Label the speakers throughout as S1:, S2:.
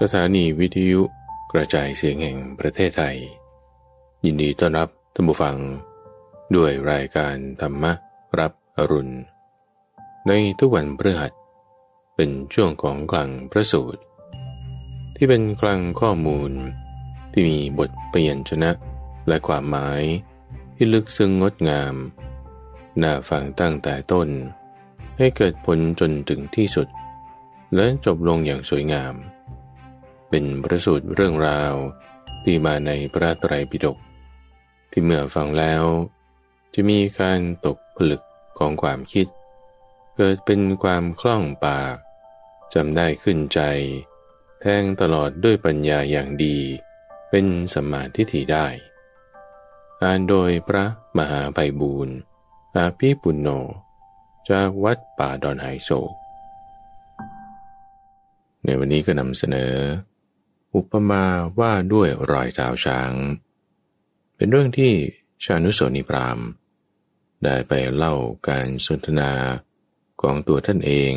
S1: สถานีวิทยุกระจายเสียงแห่งประเทศไทย ยินดีต้อนรับท่านผู้ฟังด้วยรายการธรรมรับอรุณ ในทุกวันพฤหัสเป็นช่วงของกลังพระสูตร ที่เป็นกลังข้อมูลที่มีบทเปลี่ยนชนะ และความหมายที่ลึกซึ้งงดงาม น่าฟังตั้งแต่ต้น ให้เกิดผลจนถึงที่สุด และจบลงอย่างสวยงามเป็นประสูตรเรื่องราว ที่มาในพระไตรปิฎกที่เมื่อฟังแล้ว จะมีการตกผลึกของความคิด เกิดเป็นความคล่องปากจำได้ขึ้นใจ แทงตลอดด้วยปัญญาอย่างดีเป็นสมาธิถ่ได้ อ่านโดยพระมหาไบบูรณ์อาภิปุณโญจากวัดป่าดอนไฮโซ ในวันนี้ก็นำเสนออุปมาว่าด้วยรอยเท้าช้างเป็นเรื่องที่ชานุโสนิพรามได้ไปเล่าการสนทนาของตัวท่านเอง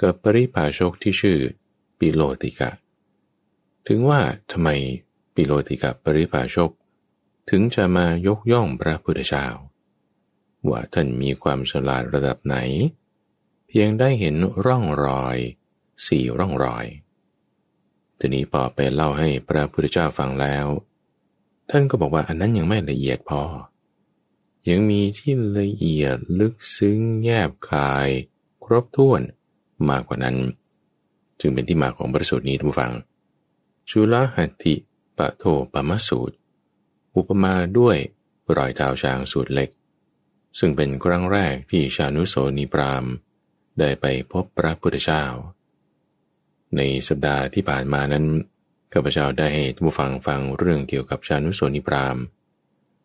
S1: กับปริภาชกที่ชื่อปิโลติกะ ถึงว่าทำไมปิโลติกะปริภาชก ถึงจะมายกย่องพระพุทธเจ้าว่าท่านมีความฉลาดระดับไหน เพียงได้เห็นร่องรอยสี่ร่องรอยทีนี้พอไปเล่าให้พระพุทธเจ้าฟังแล้ว ท่านก็บอกว่าอันนั้นยังไม่ละเอียดพอยังมีที่ละเอียดลึกซึ้งแยบคายครบถ้วนมากกว่านั้น จึงเป็นที่มาของพระสูตรนี้ทุกฝังชุลหัตถิปะโทปะมะสูตรอุปมา ด้วยรอยเท้าช้างสูตรเล็ก ซึ่งเป็นครั้งแรกที่ชานุโสนีปราม ได้ไปพบพระพุทธเจ้าในสัปดาห์ที่ผ่านมานั้นข้าพเจ้าได้ให้ผู้ฟังฟังเรื่องเกี่ยวกับชานุสนิพราม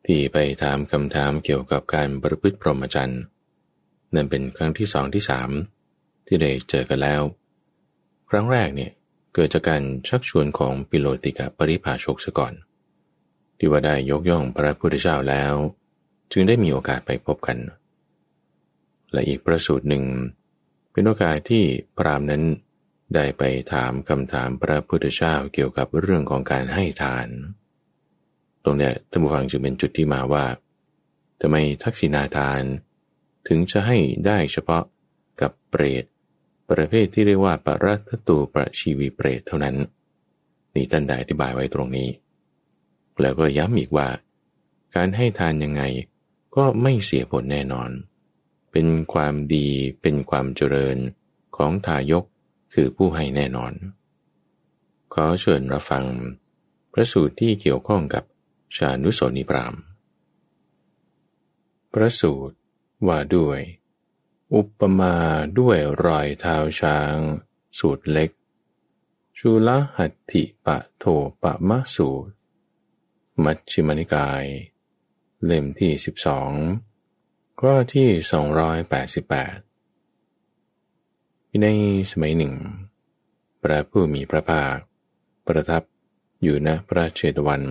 S1: ที่ไปถามคำถามเกี่ยวกับการประพฤติพรหมจรรย์นั่นเป็นครั้งที่สองที่สามที่ได้เจอกันแล้ว ครั้งแรกเนี่ยเกิดจากการชักชวนของปิโลติกะปริภาชกซะก่อนที่ว่าได้ยกย่องพระพุทธเจ้าแล้ว จึงได้มีโอกาสไปพบกัน และอีกประสูตรหนึ่ง เป็นโอกาสที่พรามนั้นได้ไปถามคำถามพระพุทธเจ้าเกี่ยวกับเรื่องของการให้ทาน ตรงนี้ท่านผู้ฟังจึงเป็นจุดที่มาว่าทำไมทักษิณาทาน ถึงจะให้ได้เฉพาะกับเปรตประเภทที่เรียกว่าปรัตตูประชีวีเปรตเท่านั้น นี่ท่านได้อธิบายไว้ตรงนี้ แล้วก็ย้ำอีกว่า การให้ทานยังไงก็ไม่เสียผลแน่นอน เป็นความดี เป็นความเจริญของทายกคือผู้ให้แน่นอน ขอเชิญรับฟัง พระสูตรที่เกี่ยวข้องกับ ชานุโสนิพราม พระสูตรว่าด้วย อุปมาด้วยรอยเท้าช้าง สูตรเล็กชุลหัตถิปะโทปะมะสูตร มัชฌิมนิกาย เล่มที่ 12ข้อที่288ในสมัยหนึ่งพระผู้มีพระภาค ประทับอยู่ณพระเชตวัน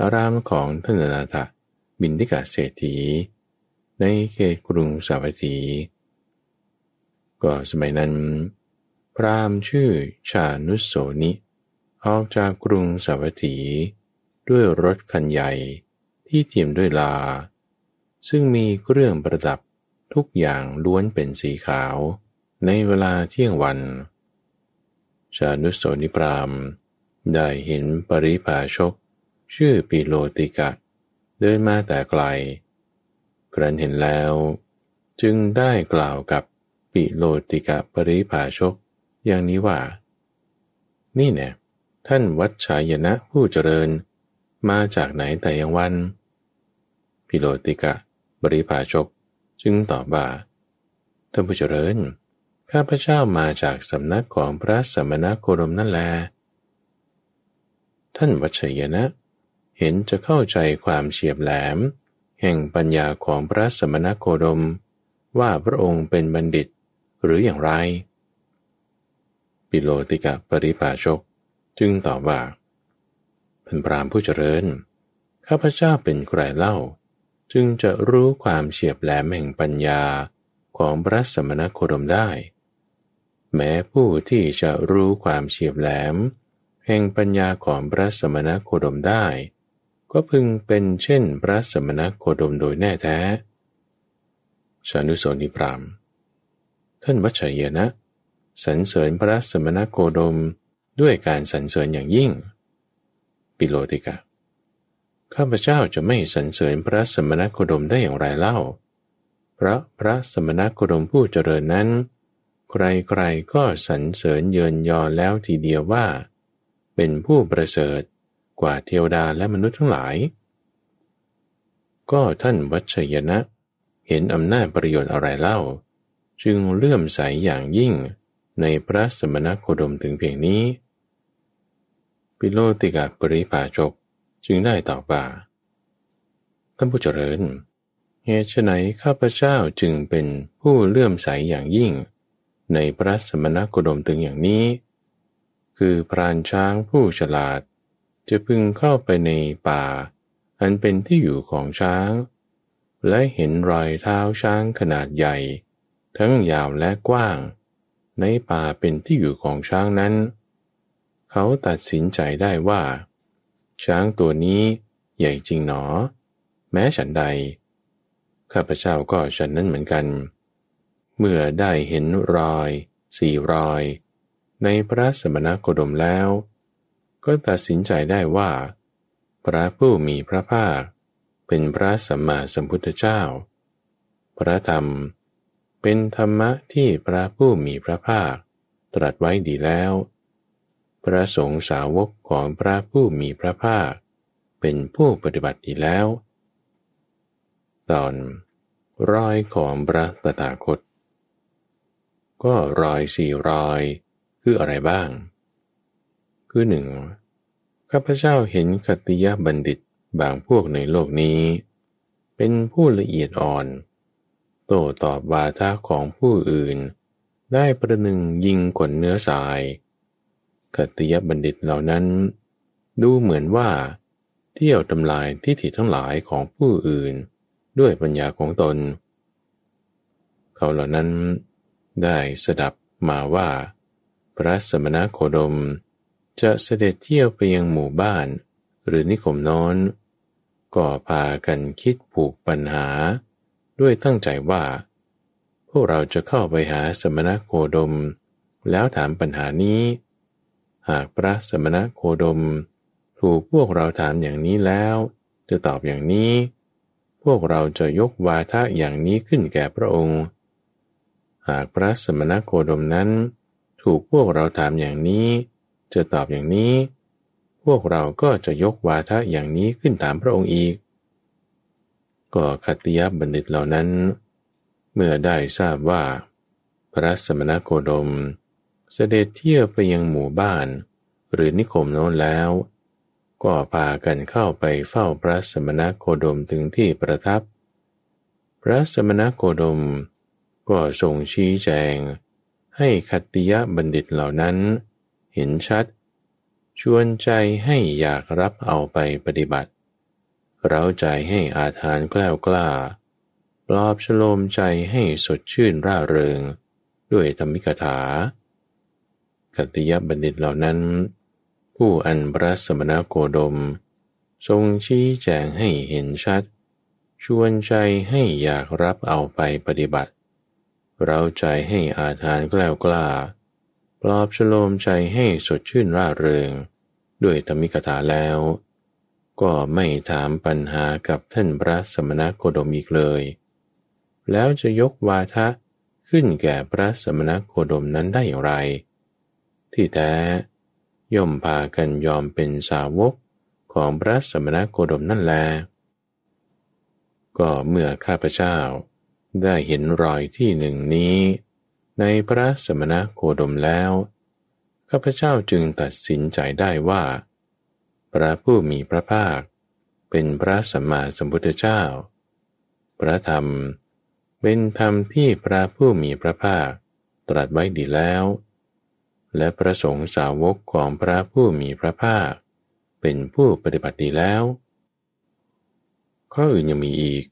S1: อารามของท่านนาถบินทิกาเศรษฐี ในเขตกรุงสาวัตถี ก็สมัยนั้น พรามชื่อชานุสโสนิ ออกจากกรุงสาวัตถี ด้วยรถคันใหญ่ที่เทียมด้วยลา ซึ่งมีเครื่องประดับทุกอย่างล้วนเป็นสีขาวในเวลาเที่ยงวัน ชานุโสนิพรามได้เห็นปริภาชก ชื่อปิโลติกะ เดินมาแต่ไกล ครั้นเห็นแล้ว จึงได้กล่าวกับปิโลติกะ ปริภาชกอย่างนี้ว่า นี่เนี่ยท่านวัชชายนะผู้เจริญ มาจากไหนแต่ยังวันปิโลติกะบริภาชกจึงตอบว่าท่านผู้เจริญข้าพเจ้ามาจากสำนักของพระสมณโคดมนั่นแล ท่านวัชยนะ เห็นจะเข้าใจความเฉียบแหลมแห่งปัญญาของพระสมณโคดม ว่าพระองค์เป็นบัณฑิตหรืออย่างไร ปิโลติกะปริภาชกจึงตอบว่าเป็นปรามผู้เจริญข้าพเจ้าเป็นใครเล่าจึงจะรู้ความเฉียบแหลมแห่งปัญญาของพระสมณโคดมได้แม้ผู้ที่จะรู้ความเฉียบแหลม แห่งปัญญาของพระสมณโคดมได้ ก็พึงเป็นเช่นพระสมณโคดมโดยแน่แท้ชานุโสนิพรามท่านวัชยยนะสรรเสริญพระสมณโคดมด้วยการสรรเสริญอย่างยิ่ง ปิโลติกะข้าพเจ้าจะไม่สรรเสริญพระสมณโคดมได้อย่างไรเล่า เพราะพระสมณโคดมผู้เจริญนั้นใครๆ ก็สรรเสริญเยินยอแล้วทีเดียวว่า เป็นผู้ประเสริฐกว่าเทวดาและมนุษย์ทั้งหลาย ก็ท่านวัชยนะ เห็นอำนาจประโยชน์อะไรเล่า จึงเลื่อมใสอย่างยิ่งในพระสมณโคดมถึงเพียงนี้ปิโลติกาปริภาชกจึงได้ตอบว่าท่านผู้เจริญ เหตุไฉนข้าพเจ้าจึงเป็นผู้เลื่อมใสอย่างยิ่งในพระสมณโคดมถึงอย่างนี้ คือพรานช้างผู้ฉลาดจะพึงเข้าไปในป่า อันเป็นที่อยู่ของช้าง และเห็นรอยเท้าช้างขนาดใหญ่ ทั้งยาวและกว้าง ในป่าเป็นที่อยู่ของช้างนั้น เขาตัดสินใจได้ว่า ช้างตัวนี้ใหญ่จริงหนอ แม้ฉันใดข้าพเจ้าก็ฉันนั้นเหมือนกันเมื่อได้เห็นรอยสี่รอย ในพระสมณโคดมแล้ว ก็ตัดสินใจได้ว่า พระผู้มีพระภาค เป็นพระสัมมาสัมพุทธเจ้า พระธรรมเป็นธรรมะที่พระผู้มีพระภาค ตรัสไว้ดีแล้วพระสงฆ์สาวกของพระผู้มีพระภาค เป็นผู้ปฏิบัติดีแล้ว ตอนรอยของพระตถาคตก็รอยสี่รอยคืออะไรบ้าง คือหนึ่งข้าพเจ้าเห็นกติยบัณฑิต บางพวกในโลกนี้ เป็นผู้ละเอียดอ่อน โตตอบบาทาของผู้อื่น ได้ประหนึ่งยิงขนเนื้อสายกติยบัณฑิตเหล่านั้น ดูเหมือนว่า เที่ยวทำลายที่ถิทั้งหลายของผู้อื่นด้วยปัญญาของตน เขาเหล่านั้นได้สดับมาว่า พระสมณโคดมจะเสด็จเที่ยวไปยังหมู่บ้าน หรือนิคมนอนก็พากันคิดผูกปัญหา ด้วยตั้งใจว่า พวกเราจะเข้าไปหาสมณโคดม แล้วถามปัญหานี้ หากพระสมณโคดม ถูกพวกเราถามอย่างนี้แล้ว จะตอบอย่างนี้ พวกเราจะยกวาทะอย่างนี้ขึ้นแก่พระองค์หากพระสมณโคดมนั้น ถูกพวกเราถามอย่างนี้ จะตอบอย่างนี้ พวกเราก็จะยกวาทะอย่างนี้ขึ้นถามพระองค์อีก ก็คัตยบัณฑิตเหล่านั้น เมื่อได้ทราบว่า พระสมณโคดม เสด็จเที่ยวไปยังหมู่บ้าน หรือนิคมโน้นแล้ว ก็พากันเข้าไปเฝ้าพระสมณโคดมถึงที่ประทับ พระสมณโคดมก็ทรงชี้แจง ให้คัตติยะบัณฑิตเหล่านั้น เห็นชัด ชวนใจให้อยากรับเอาไปปฏิบัติ เราใจให้อาถานกล้าวกล้าปลอบชโลมใจให้สดชื่นร่าเริง ด้วยธรรมิกถาคัตติยะบัณฑิตเหล่านั้น ผู้อันพระสมณโคดม ทรงชี้แจงให้เห็นชัดชวนใจให้อยากรับเอาไปปฏิบัติเราใจให้อาทานกล้าวกล้าปลอบชโลมใจให้สดชื่นร่าเริงด้วยธรรมิกถาแล้ว ก็ไม่ถามปัญหากับท่านพระสมณโคดมอีกเลย แล้วจะยกวาทะขึ้นแก่พระสมณโคดมนั้นได้อย่างไร ที่แท้ย่อมพากันยอมเป็นสาวกของพระสมณโคดมนั่นแล ก็เมื่อข้าพเจ้าาได้เห็นรอยที่หนึ่งนี้ ในพระสมณโคดมแล้วข้าพเจ้าจึงตัดสินใจได้ว่า พระผู้มีพระภาค เป็นพระสัมมาสัมพุทธเจ้า พระธรรมเป็นธรรมที่พระผู้มีพระภาค ตรัสไว้ดีแล้ว และประสงค์สาวกของพระผู้มีพระภาค เป็นผู้ปฏิบัติดีแล้ว ข้ออื่นยังมีอีก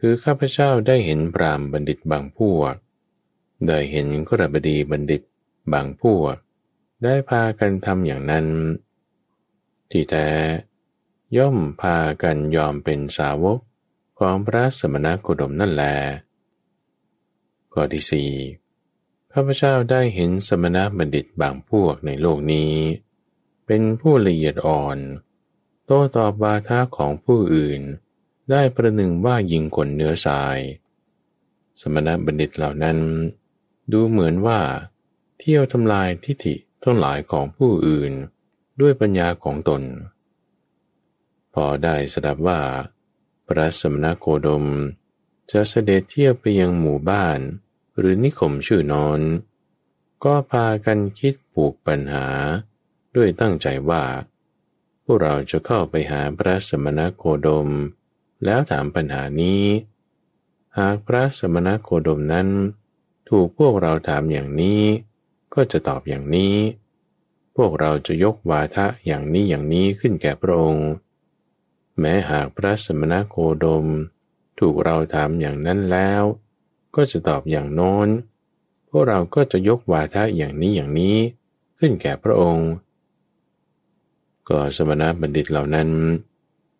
S1: คือข้าพเจ้าได้เห็นปรามบัณฑิตบางพวก ได้เห็นกระบดีบัณฑิตบางพวก ได้พากันทำอย่างนั้น ที่แท้ ย่อมพากันยอมเป็นสาวกของพระสมณโคดมนั่นแลข้อที่สี่ข้าพเจ้าได้เห็นสมณบัณฑิตบางพวกในโลกนี้ เป็นผู้ละเอียดอ่อน โต้ตอบบาทาของผู้อื่นได้ประหนึ่งว่ายิงขนเนื้อสาย สมณบัณฑิตเหล่านั้น ดูเหมือนว่าเที่ยวทำลายทิฏฐิทั้งหลายของผู้อื่นด้วยปัญญาของตน พอได้สดับว่า พระสมณโคดม จะเสด็จเที่ยวไปยังหมู่บ้านหรือนิคมชื่อนอน ก็พากันคิดปลูกปัญหาด้วยตั้งใจว่าพวกเราจะเข้าไปหาพระสมณโคดมแล้วถามปัญหานี้ หากพระสมณโคดมนั้น ถูกพวกเราถามอย่างนี้ ก็จะตอบอย่างนี้ พวกเราจะยกวาทะอย่างนี้อย่างนี้ขึ้นแก่พระองค์ แม้หากพระสมณโคดม ถูกเราถามอย่างนั้นแล้ว ก็จะตอบอย่างโน้น พวกเราก็จะยกวาทะอย่างนี้อย่างนี้ขึ้นแก่พระองค์ ก็สมณบัณฑิตเหล่านั้น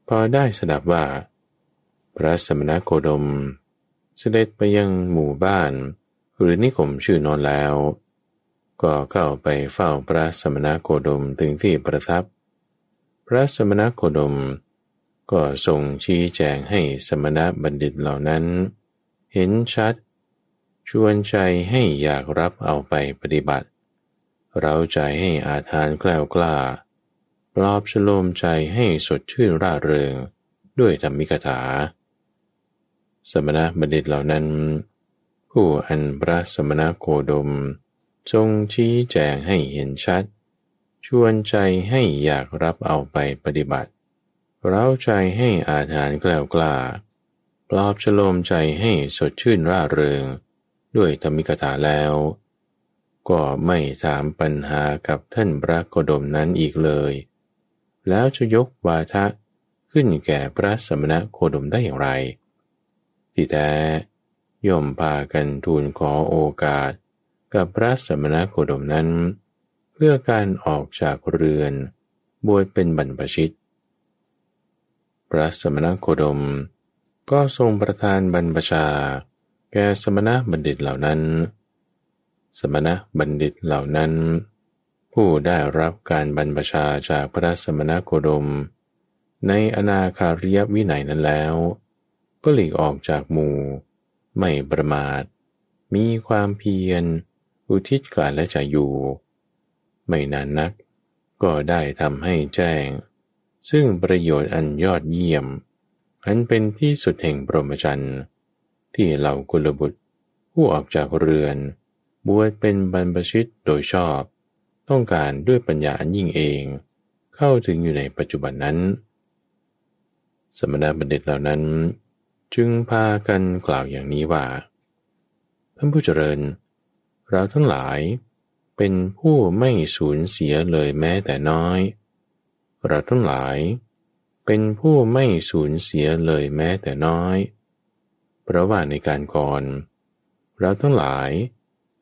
S1: พอได้สดับว่าพระสมณโคดม เสด็จไปยังหมู่บ้านหรือนิคมชื่อนอนแล้ว ก็เข้าไปเฝ้าพระสมณโคดมถึงที่ประทับ พระสมณโคดม ก็ทรงชี้แจงให้สมณบัณฑิตเหล่านั้น เห็นชัด ชวนใจให้อยากรับเอาไปปฏิบัติ เราใจให้อาทานแกล้วกล้า ปลอบชโลมใจให้สดชื่นร่าเริงด้วยธรรมิกถาสมณบัณฑิตเหล่านั้น ผู้อันพระสมณโคดม ทรงชี้แจงให้เห็นชัด ชวนใจให้อยากรับเอาไปปฏิบัติเร้าใจให้อาถานแกล้วกล้าปลอบฉโลมใจให้สดชื่นร่าเริง ด้วยธรรมิกถาแล้ว ก็ไม่ถามปัญหากับท่านพระโคดมนั้นอีกเลย แล้วจะยกวาทะขึ้นแก่พระสมณโคดมได้อย่างไรที่แท้ย่อมพากันทูลขอโอกาสกับพระสมณโคดมนั้น เพื่อการออกจากเรือนบวชเป็นบรรพชิต พระสมณโคดมก็ทรงประทานบรรพชา แก่สมณบัณฑิตเหล่านั้น สมณบัณฑิตเหล่านั้น ผู้ได้รับการบรรพชาจากพระสมณโคดม ในอนาคาริยวินัยนั้นแล้วก็หลีกออกจากหมู่ ไม่ประมาท มีความเพียร อุทิศกาและจะอยู่ ไม่นานนัก ก็ได้ทำให้แจ้ง ซึ่งประโยชน์อันยอดเยี่ยม อันเป็นที่สุดแห่งปรมจันทร์ ที่เหล่ากุลบุตรผู้ออกจากเรือน บวชเป็นบรรพชิตโดยชอบ ต้องการด้วยปัญญาอันยิ่งเอง เข้าถึงอยู่ในปัจจุบันนั้น สมณบัณฑิตเหล่านั้นจึงพากันกล่าวอย่างนี้ว่าท่านผู้เจริญเราทั้งหลายเป็นผู้ไม่สูญเสียเลยแม้แต่น้อย เราทั้งหลายเป็นผู้ไม่สูญเสียเลยแม้แต่น้อย เพราะว่าในการก่อน เราทั้งหลาย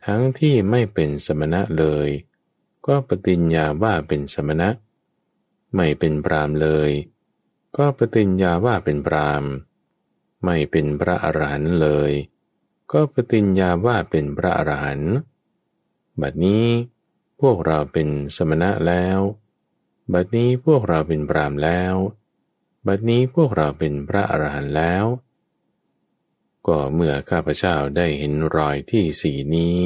S1: ทั้งที่ไม่เป็นสมณะเลย ก็ปฏิญญาว่าเป็นสมณะไม่เป็นปรามเลย ก็ปฏิญญาว่าเป็นปรามไม่เป็นพระอรหันต์เลย ก็ปฏิญญาว่าเป็นพระอรหันต์ บัดนี้พวกเราเป็นสมณะแล้ว บัดนี้พวกเราเป็นพรามแล้ว บัดนี้พวกเราเป็นพระอรหันต์แล้ว ก็เมื่อข้าพเจ้าได้เห็นรอยที่สีนี้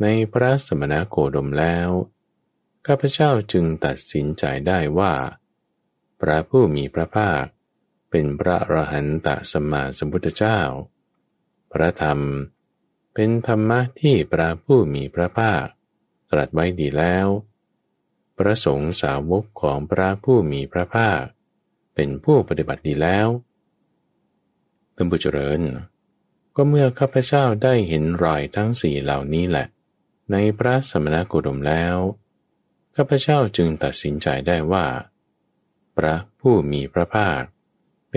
S1: ในพระสมณะโคดมแล้ว ข้าพเจ้าจึงตัดสินใจได้ว่า พระผู้มีพระภาคเป็นพระอรหันตสมมาสมพุทธเจ้า พระธรรมเป็นธรรมะที่พระผู้มีพระภาค ตรัสไว้ดีแล้ว พระสงฆ์สาวกของพระผู้มีพระภาค เป็นผู้ปฏิบัติดีแล้วต่านผเริญ ก็เมื่อข้าพเจ้าได้เห็นรอยทั้งสี่เหล่านี้แหละ ในพระสมณโคดมแล้วข้าพเจ้าจึงตัดสินใจได้ว่า พระผู้มีพระภาค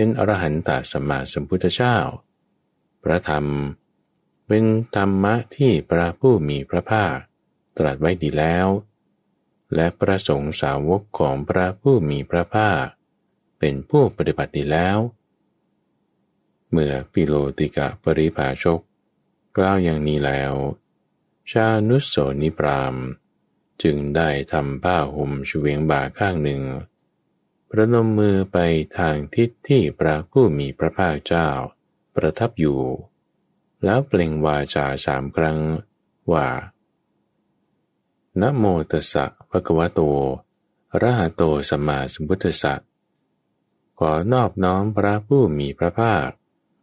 S1: เป็นอรหันตสัมมาสัมพุทธเจ้า พระธรรมเป็นธรรมะที่พระผู้มีพระภาคตรัสไว้ดีแล้ว และประสงค์สาวกของพระผู้มีพระภาคเป็นผู้ปฏิบัติดีแล้ว เมื่อปิโลติกะปริภาชก กล่าวอย่างนี้แล้ว ชานุสโสนิปรามจึงได้ทำผ้าห่มชเวงบ่าข้างหนึ่งพระนมมือไปทางทิศที่พระผู้มีพระภาคเจ้าประทับอยู่ แล้วเปล่งวาจาสามครั้ง ว่า นะโมตัสสะภะคะวะโตระหะโตสัมมาสัมพุทธัสสะ ขอนอบน้อมพระผู้มีพระภาค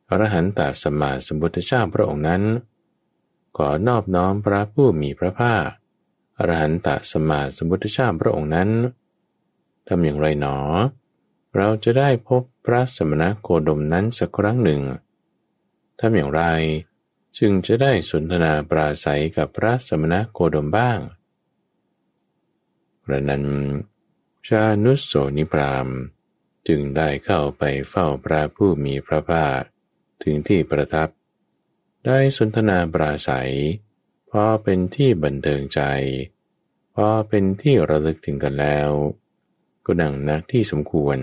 S1: อรหันตสัมมาสัมพุทธเจ้าพระองค์นั้น ขอนอบน้อมพระผู้มีพระภาคอรหันตสัมมาสัมพุทธเจ้าพระองค์นั้นทำอย่างไรหนอ เราจะได้พบพระสมณโคดมนั้นสักครั้งหนึ่ง ทำอย่างไรจึงจะได้สนทนาปราศัยกับพระสมณโคดมบ้างระนั้น ชานุสโสนิพราม จึงได้เข้าไปเฝ้าพระผู้มีพระภาคถึงที่ประทับ ได้สนทนาปราศัยพอเป็นที่บันเทิงใจพอเป็นที่ระลึกถึงกันแล้วก็ดังนักที่สมควร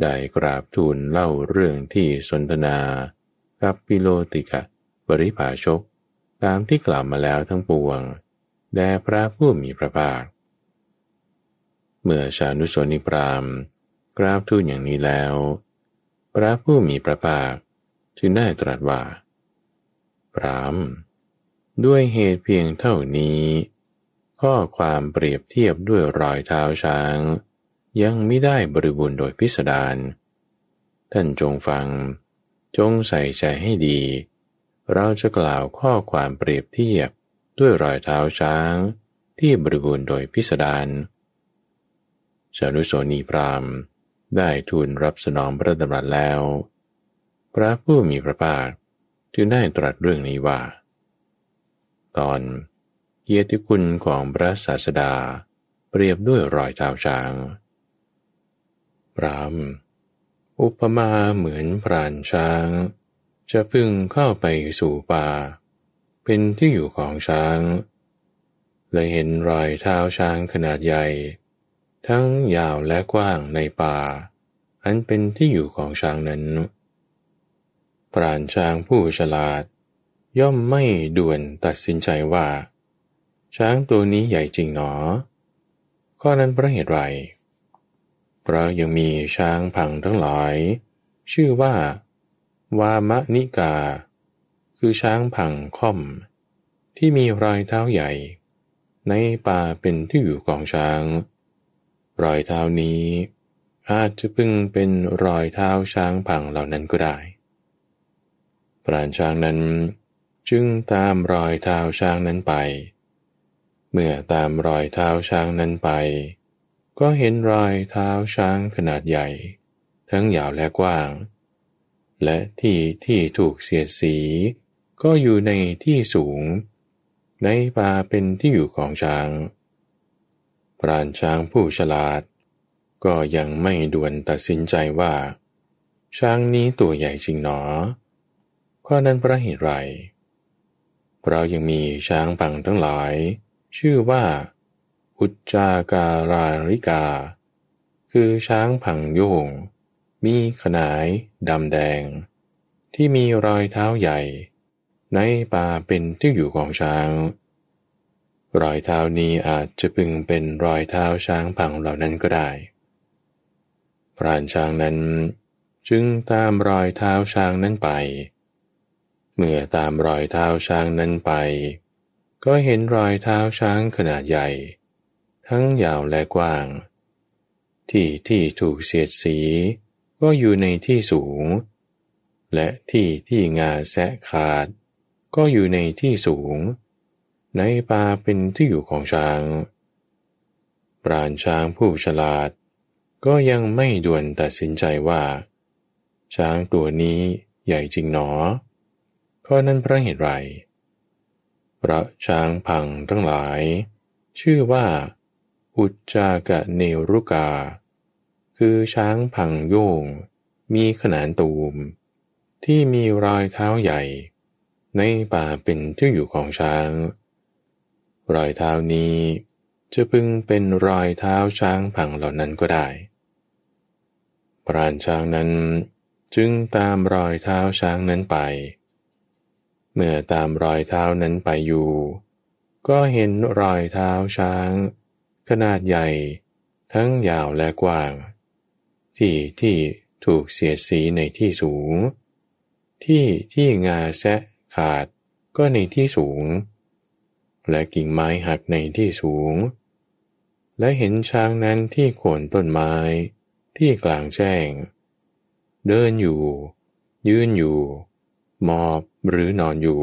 S1: ได้กราบทูลเล่าเรื่องที่สนทนา กับปิโลติกะบริภาชกตามที่กล่าวมาแล้วทั้งปวงแด่พระผู้มีพระภาค เมื่อชานุสนิปราม กราบทูลอย่างนี้แล้ว พระผู้มีพระภาคจึงได้ตรัสว่าพราม ด้วยเหตุเพียงเท่านี้ข้อความเปรียบเทียบด้วยรอยเท้าช้าง ยังไม่ได้บริบูรณ์โดยพิสดารท่านจงฟังจงใส่ใจให้ดีเราจะกล่าวข้อความเปรียบเทียบด้วยรอยเท้าช้างที่บริบูรณ์โดยพิสดารชาลุโสนีพรามได้ทูลรับสนองพระดำรัสแล้วพระผู้มีพระภาคจึงได้ตรัสเรื่องนี้ว่าตอนเกียรติคุณ ของพระศาสดาเปรียบด้วยรอยเท้าช้าง พรามอุปมาเหมือนพรานช้าง จะพึ่งเข้าไปสู่ป่า เป็นที่อยู่ของช้างและเห็นรอยเท้าช้างขนาดใหญ่ ทั้งยาวและกว้างใน ป่า อันเป็นที่อยู่ของช้างนั้นพรานช้างผู้ฉลาดย่อมไม่ด่วนตัดสินใจว่าช้างตัวนี้ใหญ่จริงหนอ ข้อนั้นเพราะเหตุไรเพราะยังมีช้างพังทั้งหลายชื่อว่า วามะนิกา คือช้างพังค่อม ที่มีรอยเท้าใหญ่ ในป่าเป็นที่อยู่ของช้าง รอยเท้านี้อาจจะพึงเป็นรอยเท้าช้างพังเหล่านั้นก็ได้ปราณช้างนั้นจึงตามรอยเท้าช้างนั้นไปเมื่อตามรอยเท้าช้างนั้นไป ก็เห็นรอยเท้าช้างขนาดใหญ่ ทั้งยาวและกว้าง และที่ที่ถูกเสียดสี ก็อยู่ในที่สูง ในป่าเป็นที่อยู่ของช้าง ปราณช้างผู้ฉลาด ก็ยังไม่ด่วนตัดสินใจว่า ช้างนี้ตัวใหญ่จริงหนอข้อนั้นพระเหตุไรเรายังมีช้างปังทั้งหลายชื่อว่าอุจจาการาริกา คือช้างผังโยง มีขนายดำแดง ที่มีรอยเท้าใหญ่ ในป่าเป็นที่อยู่ของช้าง รอยเท้านี้อาจจะพึงเป็นรอยเท้าช้างผังเหล่านั้นก็ได้พรานช้างนั้นจึงตามรอยเท้าช้างนั้นไป เมื่อตามรอยเท้าช้างนั้นไปก็เห็นรอยเท้าช้างขนาดใหญ่ ทั้งยาวและกว้าง ที่ที่ถูกเสียดสี ก็อยู่ในที่สูง และที่ที่งาแสะขาด ก็อยู่ในที่สูง ในป่าเป็นที่อยู่ของช้างปราณช้างผู้ฉลาด ก็ยังไม่ด่วนตัดสินใจว่า ช้างตัวนี้ใหญ่จริงหนอเพราะนั้นเพราะเหตุไรพระช้างพังทั้งหลาย ชื่อว่าอุจจากะเนรุกา คือช้างพังโยงมีขนานตูม ที่มีรอยเท้าใหญ่ ในป่าเป็นที่อยู่ของช้าง รอยเท้านี้จะพึงเป็นรอยเท้าช้างพังเหล่านั้นก็ได้พรานช้างนั้นจึงตามรอยเท้าช้างนั้นไปเมื่อตามรอยเท้านั้นไปอยู่ ก็เห็นรอยเท้าช้างขนาดใหญ่ ทั้งยาวและกว้าง ที่ที่ถูกเสียสีในที่สูง ที่ที่งาแซะขาดก็ในที่สูง และกิ่งไม้หักในที่สูง และเห็นช้างนั้นที่โคนต้นไม้ที่กลางแจ้งเดินอยู่ ยืนอยู่หมอบหรือนอนอยู่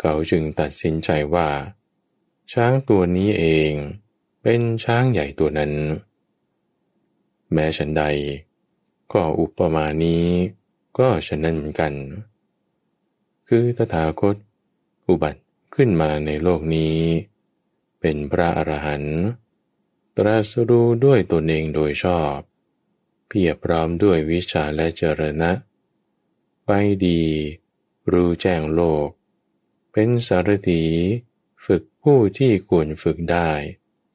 S1: เขาจึงตัดสินใจว่า ช้างตัวนี้เองเป็นช้างใหญ่ตัวนั้น แม้ฉันใด ก็อุปมานี้ก็ฉันนั้นเหมือนกัน คือตถาคต อุบัติขึ้นมาในโลกนี้ เป็นพระอรหันต์ตรัสรู้ด้วยตนเองโดยชอบ เพียบพร้อมด้วยวิชาและเจรณะไปดีรู้แจ้งโลก เป็นสารถีฝึกผู้ที่ควรฝึกได้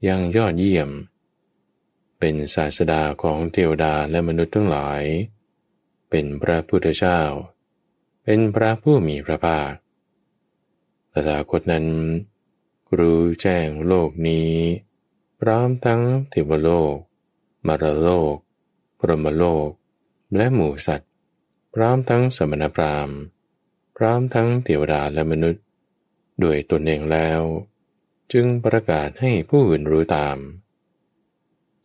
S1: ยังยอดเยี่ยม เป็นศาสดาของเทวดาและมนุษย์ทั้งหลายเป็นพระพุทธเจ้า เป็นพระผู้มีพระภาคตถาคตนั้น รู้แจ้งโลกนี้ พร้อมทั้งเทวโลกมารโลกพรหมโลก และหมู่สัตว์พร้อมทั้งสมณพราหมณ์ พร้อมทั้งเทวดาและมนุษย์ ด้วยตนเองแล้ว จึงประกาศให้ผู้อื่นรู้ตาม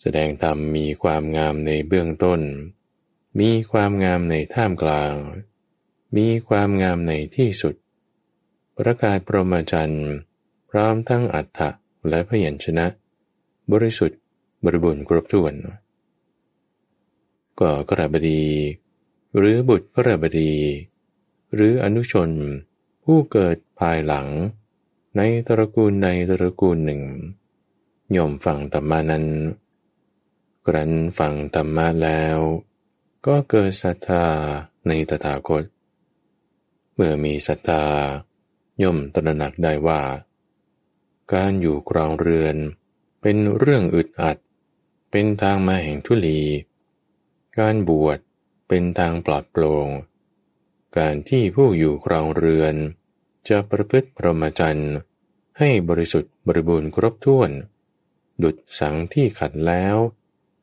S1: แสดงธรรมมีความงามในเบื้องต้น มีความงามในท่ามกลางมีความงามในที่สุด ประกาศปรมาจรรย์พร้อมทั้งอัฏฐะและพยัญชนะ บริสุทธิ์บริบูรณ์ครบถ้วนก็กระบดีหรือบุตรพระบดี หรืออนุชนผู้เกิดภายหลังในตระกูลในตระกูลหนึ่งย่อมฟังธรรมานั้นกรันฟังธรรมาแล้ว ก็เกิดศรัทธาในตถาคต เมื่อมีศรัทธา ย่อมตระหนักได้ว่า การอยู่กรองเรือนเป็นเรื่องอึดอัด เป็นทางมาแห่งทุลี การบวชเป็นทางปลอดโปร่งการที่ผู้อยู่ครองเรือน จะประพฤติพรหมจรรย์ให้บริสุทธิ์บริบูรณ์ครบถ้วน ดุดสังที่ขัดแล้ว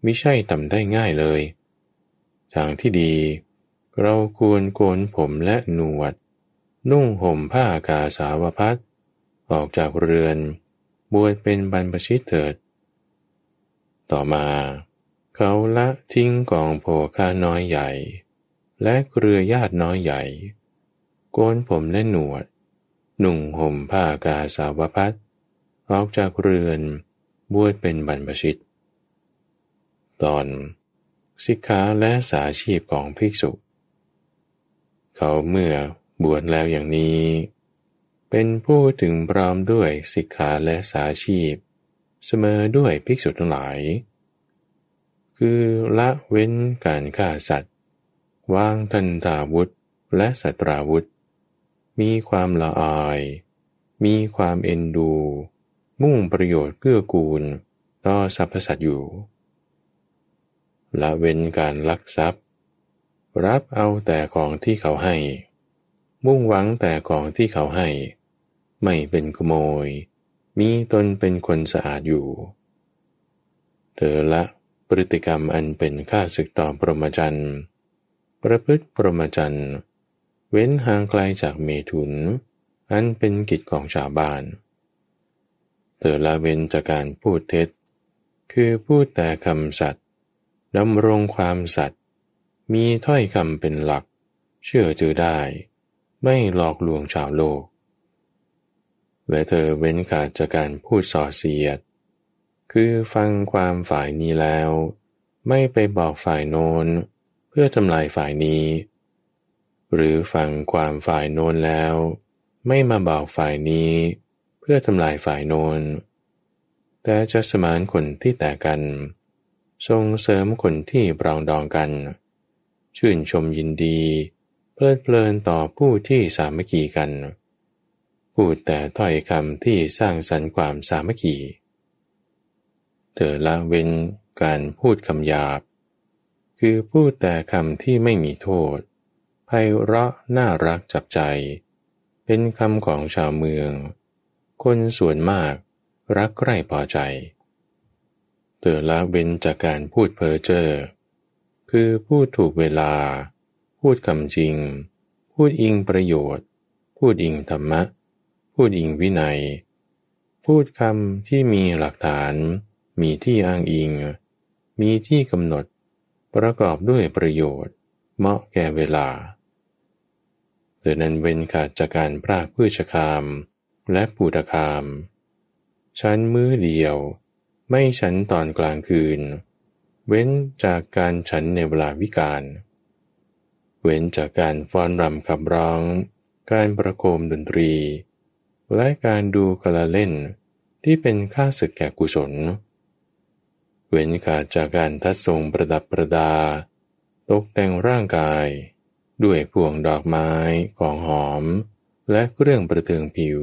S1: ไม่ใช่ทำได้ง่ายเลย ทางที่ดี เราควรโกนผมและหนวด นุ่งห่มผ้ากาสาวพัดออกจากเรือน บวชเป็นบรรพชิตเถิด ต่อมาเขาละทิ้งกองโผคาน้อยใหญ่ และเครือญาติน้อยใหญ่ โกนผมและหนวด หนุ่งห่มผ้ากาสาวพัดออกจากเรือนบวชเป็นบรรพชิต ตอนสิกขาและสาชีพของภิกษุ เขาเมื่อบวชแล้วอย่างนี้ เป็นผู้ถึงพร้อมด้วยสิกขาและสาชีพ เสมอด้วยภิกษุทั้งหลายคือละเว้นการฆ่าสัตว์ วางทันตาวุธและสัตราวุธ มีความละอายมีความเอ็นดู มุ่งประโยชน์เกื้อกูลต่อสรรพสัตว์อยู่ ละเว้นการลักทรัพย์ รับเอาแต่ของที่เขาให้ มุ่งหวังแต่ของที่เขาให้ ไม่เป็นขโมยมีตนเป็นคนสะอาดอยู่เธอละพฤติกรรมอันเป็นค่าศึกต่อพรหมจรรย์ประพฤติพรหมจรรย์เว้นห่างไกลจากเมถุน อันเป็นกิจของชาวบ้านเธอละเว้นจากการพูดเท็จคือพูดแต่คำสัตย์ดำรงความสัตย์มีถ้อยคำเป็นหลัก เชื่อถือได้ ไม่หลอกลวงชาวโลกและเธอเว้นขาดจากการพูดส่อเสียดคือฟังความฝ่ายนี้แล้ว ไม่ไปบอกฝ่ายโน้นเพื่อ ทำลายฝ่ายนี้ หรือ ฟังความฝ่ายโน้นแล้ว ไม่มา บอกฝ่ายนี้ เพื่อ ทำลายฝ่ายโน้นแต่จะสมานคน ที่แตกกันส่งเสริม คน ที่ปรองดองกัน ชื่นชมยินดีเพลิดเพลินต่อผู้ที่สามัคคีกัน พูดแต่ถ้อยคำที่สร้างสรรค์ความสามัคคีเธอละเว้นการพูดคำหยาบ คือพูดแต่คำที่ไม่มีโทษไพเราะน่ารักจับใจ เป็นคำของชาวเมือง คนส่วนมากรักใกล้พอใจเธอละเว้นจากการพูดเพ้อเจ้อคือพูดถูกเวลา พูดคำจริง พูดอิงประโยชน์ พูดอิงธรรมะ พูดอิงวินัย พูดคำที่มีหลักฐานมีที่อ้างอิง มีที่กำหนดประกอบด้วยประโยชน์ เหมาะแก่เวลาเือนั้นเว้นขาดจากการพรากพืชคามและปูตคามชั้นมื้อเดียว ไม่ชั้นตอนกลางคืน เว้นจากการฉันในเวลาวิกาล เว้นจากการฟ้อนรำขับร้อง การประโคมดนตรี และการดูกละเล่นที่เป็นค่าศึกแก่กุศลเว้นขาดจากการทัดทรงประดับประดา ตกแต่งร่างกาย ด้วยพวงดอกไม้ของหอม และเรื่องประเทืองผิว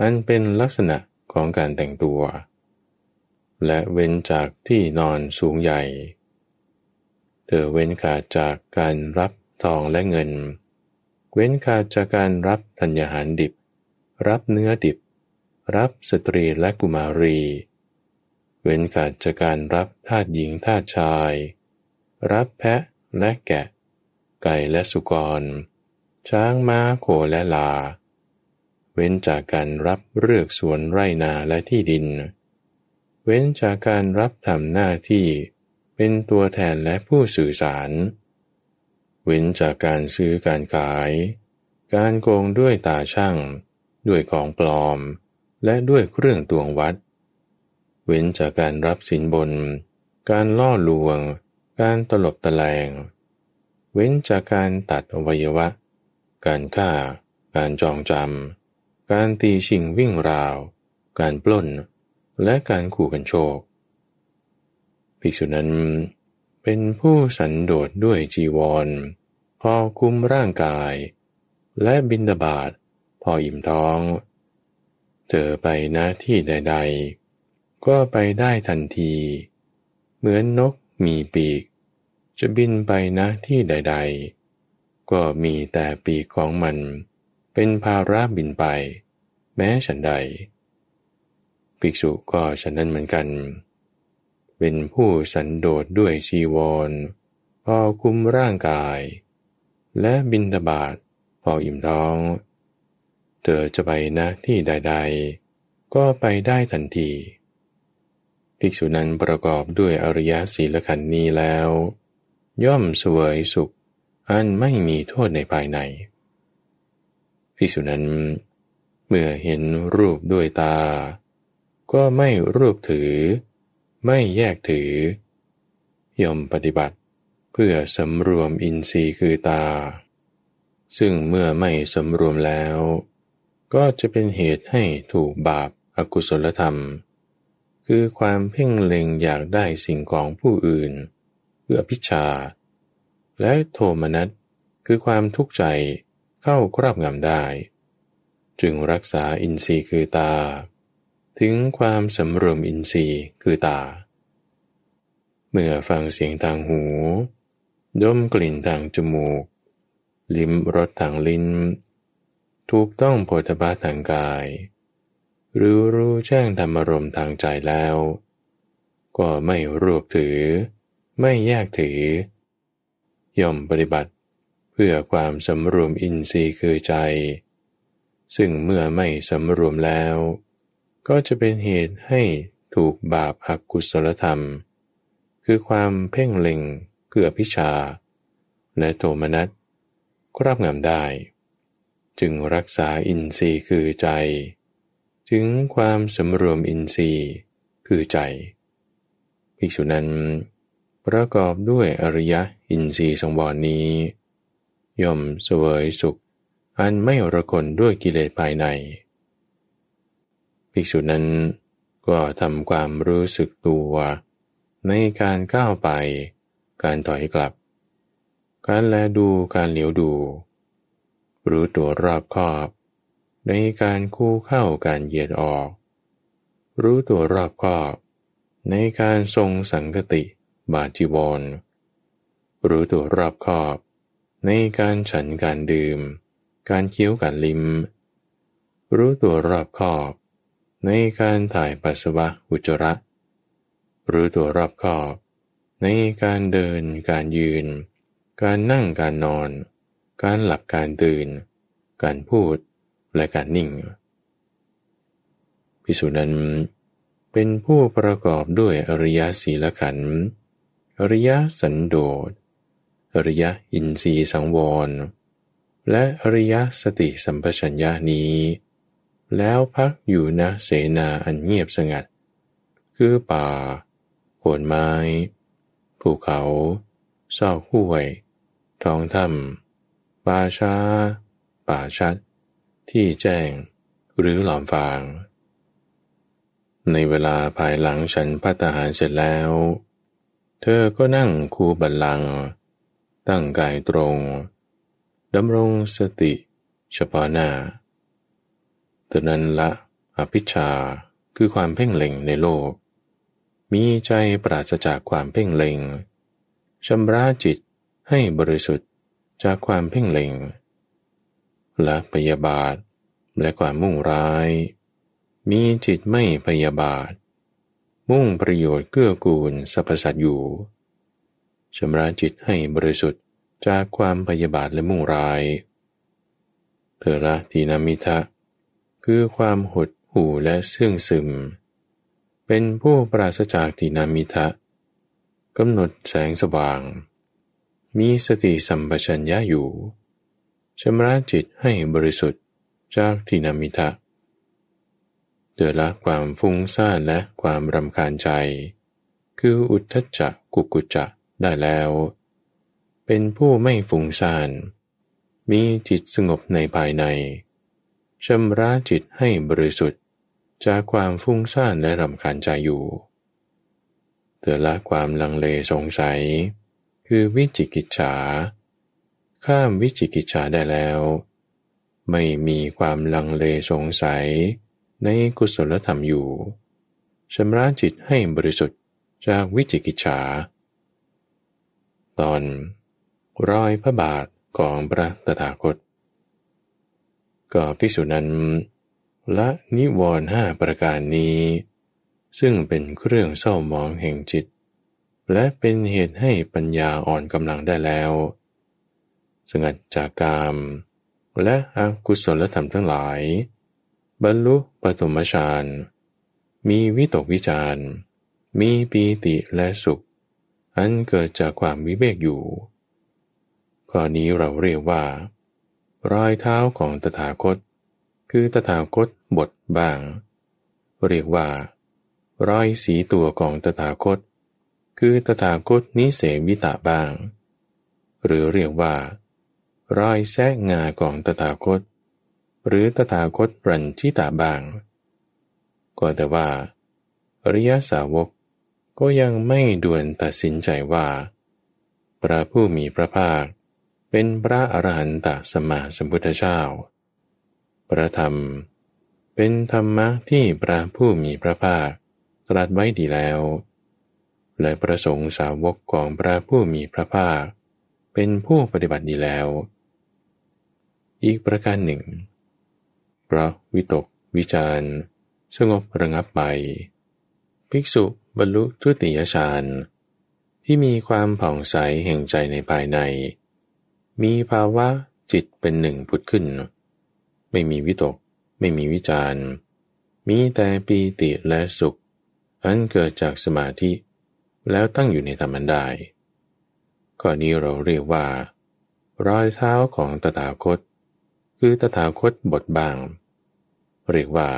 S1: อันเป็นลักษณะของการแต่งตัว และเว้นจากที่นอนสูงใหญ่เธอเว้นขาดจากการรับทองและเงิน เว้นขาดจากการรับธัญญาหารดิบ รับเนื้อดิบ รับสตรีและกุมารีเว้นขาดจากการรับทาตหญิงทาตชาย รับแพะและแกะ ไก่และสุกร ช้างม้าโคและลา เว้นจากการรับเลือกสวนไร่นาและที่ดิน เว้นจากการรับทำหน้าที่ เป็นตัวแทนและผู้สื่อสาร เว้นจากการซื้อการขาย การโกงด้วยตาช่างด้วยของปลอม และด้วยเครื่องตวงวัดเว้นจากการรับสินบน การล่อลวง การตลบตะแลง เว้นจากการตัดอวัยวะ การฆ่า การจองจำ การตีชิงวิ่งราว การปล้น และการขู่กันโชค ภิกษุนั้น เป็นผู้สันโดษด้วยจีวร พอคุ้มร่างกาย และบินดาบาดพออิ่มท้อง เธอไปณที่ใดๆก็ไปได้ทันที เหมือนนกมีปีก จะบินไปนะที่ใด ๆ ก็มีแต่ปีกของมัน เป็นภาระบินไป แม้ฉันใดภิกษุก็ฉันนั้นเหมือนกัน เป็นผู้สันโดษด้วยชีวรพอคุมร่างกาย และบินดาบาทพออิ่มท้อง เธอจะไปนะที่ใดๆ ก็ไปได้ทันทีภิกษุนั้นประกอบด้วยอริยสีลขันธ์นี้แล้ว ย่อมสวยสุขอันไม่มีโทษในภายใน ภิกษุนั้น เมื่อเห็นรูปด้วยตาก็ไม่รูปถือ ไม่แยกถือ ย่อมปฏิบัติเพื่อสำรวมอินทรีย์คือตา ซึ่งเมื่อไม่สำรวมแล้วก็จะเป็นเหตุให้ถูกบาปอากุศลธรรมคือความเพ่งเล็งอยากได้สิ่งของผู้อื่นคืออภิชาและโทมนัสคือความทุกข์ใจเข้าครอบงำได้ จึงรักษาอินทรีย์คือตา ถึงความสำรวมอินทรีย์คือตา เมื่อฟังเสียงทางหูดมกลิ่นทางจมูก ลิ้มรสทางลิ้นถูกต้องโพธบาทางกายหรือรู้แจ้งธรรมรมทางใจแล้วก็ไม่รวบถือไม่แยกถือ ย่อมปฏิบัติเพื่อความสำรวมอินทรีย์คือใจ ซึ่งเมื่อไม่สำรวมแล้วก็จะเป็นเหตุให้ถูกบาปอกุศลธรรม คือความเพ่งเล็งเกือพิชา และโทมนัสครับงำได้ จึงรักษาอินทรีย์คือใจถึงความสำรวมอินทรีย์คือใจ ภิกษุนั้น ประกอบด้วยอริยะอินทรีย์สงบนนี้ ย่อมสวยสุข อันไม่ระคนด้วยกิเลสภายใน ภิกษุนั้นก็ทำความรู้สึกตัว ในการก้าวไป การถอยกลับ การแลดูการเหลียวดู รู้ตัวรอบคอบในการคู่เข้าการเหยียดออก รู้ตัวรอบคอบ ในการทรงสังกติบาจิวรรู้ตัวรอบคอบ ในการฉันการดื่ม การเคี้ยวการลิ้มรู้ตัวรอบคอบ ในการถ่ายปัสสาวะอุจจาระ รู้ตัวรอบคอบ ในการเดินการยืน การนั่งการนอน การหลับการตื่น การพูดและการนิ่ง พิสูจนั้นเป็นผู้ประกอบด้วยอริยศีลขันอริยสันโดษอริยอินทรีสังวร และอริยสติสัมปชัญญะนี้ แล้วพักอยู่ณเสนาอันเงียบสงัด คือป่า โคนไม้ ภูเขาซอกห้วยท้องถ้ำป่าช้า ป่าชัดที่แจ้งหรือหลอมฟาง ในเวลาภายหลังฉันพัตหารเสร็จแล้ว เธอก็นั่งคูบัลลัง ตั้งกายตรงดำรงสติเฉพาะหน้าตอนั้นละอภิชาคือความเพ่งเล็งในโลก มีใจปราศจากความเพ่งเล็งชำระจิตให้บริสุทธิ์จากความเพ่งเล็งงและพยาบาทและความมุ่งร้าย มีจิตไม่พยาบาท มุ่งประโยชน์เกื้อกูลสรรพสัตว์อยู่ชำระจิตให้บริสุทธิ์จากความพยาบาท และมุ่งร้ายเธอละทีนามิทะคือความหดหู่และเสื่องซึม เป็นผู้ปราศจากทีนามิทะกำหนดแสงสว่าง มีสติสัมปชัญญะอยู่ชำระจิตให้บริสุทธิ์จากทินามิทะเดือละความฟุ้งซ่านและความรำคาญใจ คืออุทธจักกุกุจะได้แล้ว เป็นผู้ไม่ฟุ้งซ่าน มีจิตสงบในภายใน ชำระจิตให้บริสุทธิ์ จากความฟุ้งซ่านและรำคาญใจอยู่เดือละความลังเลสงสัย คือวิจิกิจฉาข้ามวิจิกิจฉาได้แล้ว ไม่มีความลังเลสงสัยในกุศลธรรมอยู่ชำระจิตให้บริสุทธิ์จากวิจิกิจฉาตอนรอยพระบาทของพระตถาคตก็พิสุนั้นละนิวรห้าประการนี้ ซึ่งเป็นเครื่องเศร้ามองแห่งจิต และเป็นเหตุให้ปัญญาอ่อนกำลังได้แล้วสงัดจากกรรม และอกุศลธรรมทั้งหลายบรรลุปฐมฌานมีวิตกวิจารมีปีติและสุข อันเกิดจากความวิเวกอยู่ข้อนี้เราเรียกว่ารอยเท้าของตถาคต คือตถาคตบทบ้าง เรียกว่ารอยสีตัวของตถาคต คือตถาคตนิเสวิตาบ้าง หรือเรียกว่ารอยแทงงาของตถาคต หรือตถาคตปรันทิตาบาง ก็แต่ว่าอริยสาวกก็ยังไม่ด่วนตัดสินใจว่า พระผู้มีพระภาคเป็นพระอรหันตสมมาสัมพุทธเจ้าพระธรรม เป็นธรรมะที่พระผู้มีพระภาค ตรัสไว้ดีแล้วและประสงค์สาวกของพระผู้มีพระภาค เป็นผู้ปฏิบัติดีแล้วอีกประการหนึ่งพระวิตกวิจาร สงบระงับไป ภิกษุบรรลุทุติยฌาน ที่มีความผ่องใสแห่งใจในภายใน มีภาวะจิตเป็นหนึ่งพุธขึ้น ไม่มีวิตก ไม่มีวิจาร มีแต่ปีติและสุข อันเกิดจากสมาธิ แล้วตั้งอยู่ในธรรมันได้ข้อนี้เราเรียกว่ารอยเท้าของตถาคตคือตถาคตบทบาง เรียกว่า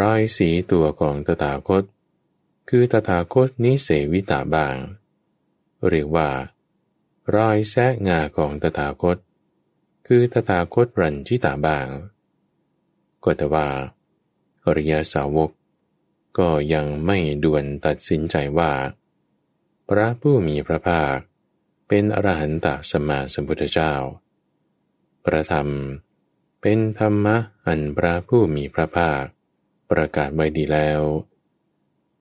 S1: ร้อยสีตัวของตถาคต คือตถาคตนิเสวิตาบาง เรียกว่าร้อยแทะงาของตถาคต คือตถาคตรันชิตาบางก็แต่ว่าอริยสาวกก็ยังไม่ด่วนตัดสินใจว่า พระผู้มีพระภาคเป็นอรหันตสัมมาสัมพุทธเจ้าประธรรม เป็นธรรมะอันพระผู้มีพระภาค ประกาศไว้ดีแล้ว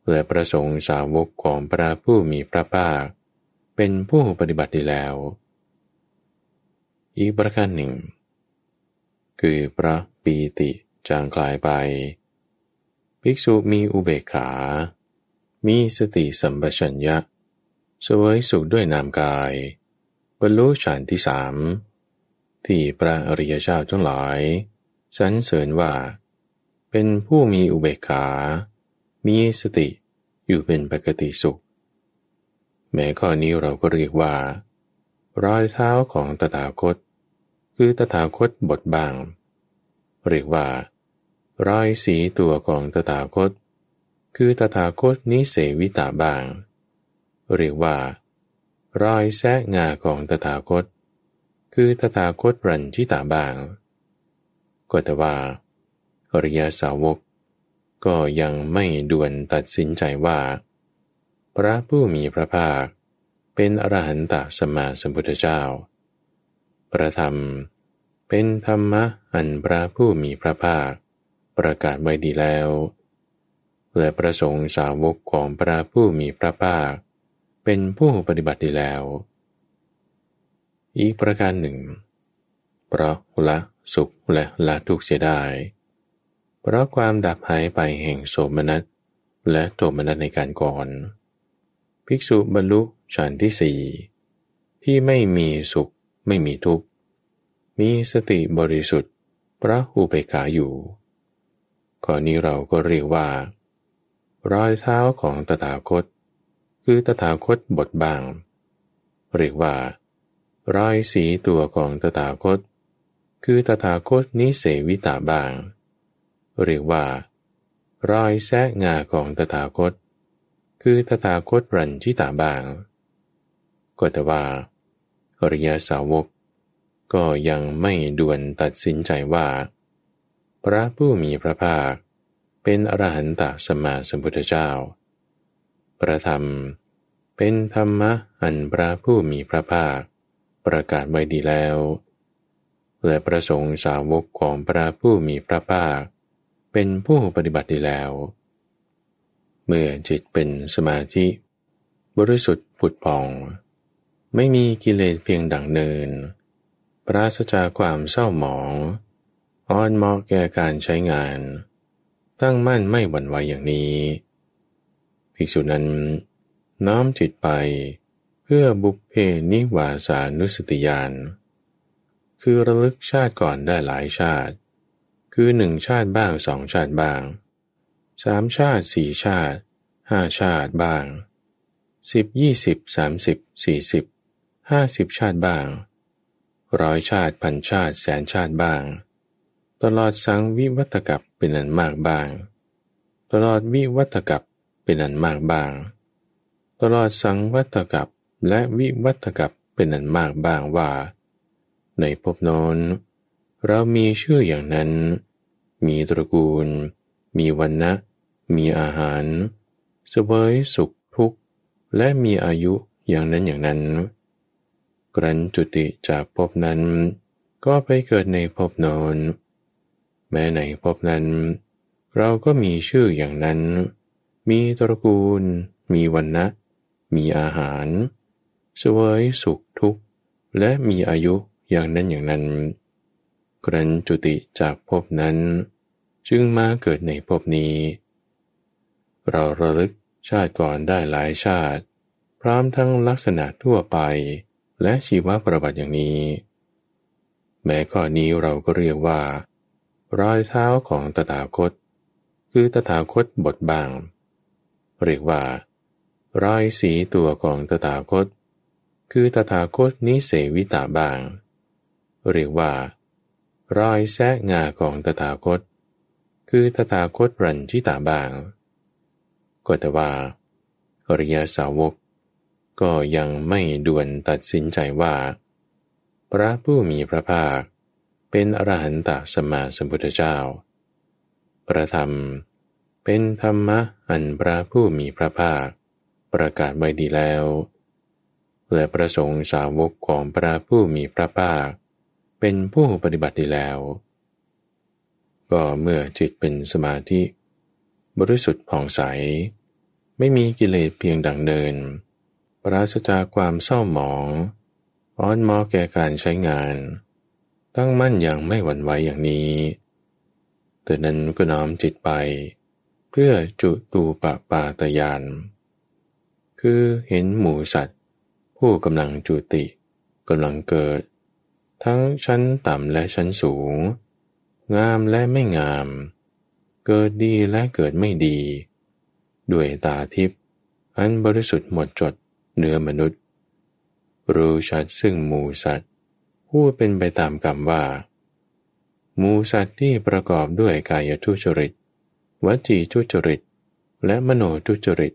S1: และประสงค์สาวกของพระผู้มีพระภาค เป็นผู้ปฏิบัติดีแล้ว อีกประการหนึ่ง คือพระปีติจางกลายไป ภิกษุมีอุเบกขา มีสติสัมปชัญญะสวยสุขด้วยนามกาย บรรลุฌานที่สามที่พระอริยเจ้าทั้งหลายสรรเสริญว่า เป็นผู้มีอุเบกขา มีสติอยู่เป็นปกติสุขแม้ข้อนี้เราก็เรียกว่ารอยเท้าของตถาคต คือตถาคตบทบาง เรียกว่ารอยสีตัวของตถาคต คือตถาคตนิเสวิตาบาง เรียกว่ารอยแทะงาของตถาคตคือตถาคตรันชิตาบางก็แต่ว่าอริยาสาวกก็ยังไม่ด่วนตัดสินใจว่า พระผู้มีพระภาค เป็นอรหันตสมมาสัมพุทธเจ้าประธรรมเป็นธรรมะอันพระผู้มีพระภาค ประกาศไว้ดีแล้ว และประสงค์สาวกของพระผู้มีพระภาค เป็นผู้ปฏิบัติ ดีแล้วอีกประการหนึ่งเพราะละสุขและละทุกข์เสียได้ เพราะความดับหายไปแห่งโสมนัสและโทมนัสในการก่อนภิกษุบรรลุฌานที่สี่ที่ไม่มีสุขไม่มีทุกข์มีสติบริสุทธิ์พระอุเบกขาอยู่ข้อนี้เราก็เรียกว่า รอยเท้าของตถาคต คือตถาคตบทบาง เรียกว่าร้ายสีตัวของตถาคต คือตถาคตนิเสวิตาบาง เรียกว่า รอยแสะงาของตถาคต คือตถาคตรัญชิตาบางก็แต่ว่าอริยสาวกก็ยังไม่ด่วนตัดสินใจว่า พระผู้มีพระภาค เป็นอรหันตสมมาสมพุทธเจ้าประธรรมเป็นธรรมะอันพระผู้มีพระภาคประกาศไว้ดีแล้ว และประสงค์สาวกของพระผู้มีพระภาคเป็นผู้ปฏิบัติดีแล้ว เมื่อจิตเป็นสมาธิ บริสุทธิ์ผุดผ่อง ไม่มีกิเลสเพียงดังเนินปราศจากความเศร้าหมองอ่อนมอแก่การใช้งาน ตั้งมั่นไม่หวั่นไหวอย่างนี้ ภิกษุนั้น น้อมจิตไปเพื่อบุพเพนิวาสานุสติยาน คือระลึกชาติก่อนได้หลายชาติ คือหนึ่งชาติบ้างสองชาติ บ้าง สามชาติสี่ชาติห้าชาติ บ้างสิบยี่สิบสามสิบสี่สิบห้าสิบชาติ บ้างร้อยชาติพันชาติแสนชาติ บ้าง ตลอดสังวิวัตกับเป็นอันมากบ้างตลอดวิวัตกับเป็นอันมากบ้างตลอดสังวัตกับและวิวัตกับเป็นอันมากบ้างว่า ในภพนอนเรามีชื่ออย่างนั้น มีตระกูล มีวันนะมีอาหารสเสวยสุขทุกข์และมีอายุอย่างนั้นอย่างนั้น กรันจุติจากภพนั้น ก็ไปเกิดในภพนอนแม้ในภพนั้น เราก็มีชื่ออย่างนั้น มีตระกูล มีวันนะมีอาหารสวยสุขทุกข์และมีอายุอย่างนั้นอย่างนั้นครั้นจุติจากภพนั้น จึงมาเกิดในภพนี้ เราระลึกชาติก่อนได้หลายชาติ พร้อมทั้งลักษณะทั่วไป และชีวประวัติอย่างนี้ แม้ข้อนี้เราก็เรียกว่ารอยเท้าของตถาคต คือตถาคตบทบางเรียกว่ารอยสีตัวของตถาคตคือตถาคตนิเสวิตาบางเรียกว่ารอยแซะงาของตถาคต คือตถาคตรันชิตาบางก็แต่ว่าอริยสาวกก็ยังไม่ด่วนตัดสินใจว่า พระผู้มีพระภาค เป็นอรหันตสมมาสมุทธเจ้าประธรรมเป็นธรรมะอันพระผู้มีพระภาค ประกาศไว้ดีแล้วและประสงค์สาวกของพระผู้มีพระภาคเป็นผู้ปฏิบัติแล้ว ก็เมื่อจิตเป็นสมาธิ บริสุทธิ์ผ่องใส ไม่มีกิเลสเพียงดังเดิน ปราศจากความเศร้าหมองอ้อนมอแก่การใช้งาน ตั้งมั่นอย่างไม่หวั่นไหวอย่างนี้ตือนนั้นก็น้อมจิตไป เพื่อจุตูปปาตยานคือเห็นหมูสัตวผู้กำลังจุติกำลังเกิด ทั้งชั้นต่ำและชั้นสูง งามและไม่งาม เกิดดีและเกิดไม่ดี ด้วยตาทิพย์อันบริสุทธิ์หมดจดเนื้อมนุษย์รู้ชัดซึ่งหมูสัตว์ผู้เป็นไปตามกรรมว่าหมูสัตว์ที่ประกอบด้วยกายทุจริตวจีทุจริตและมโนทุจริต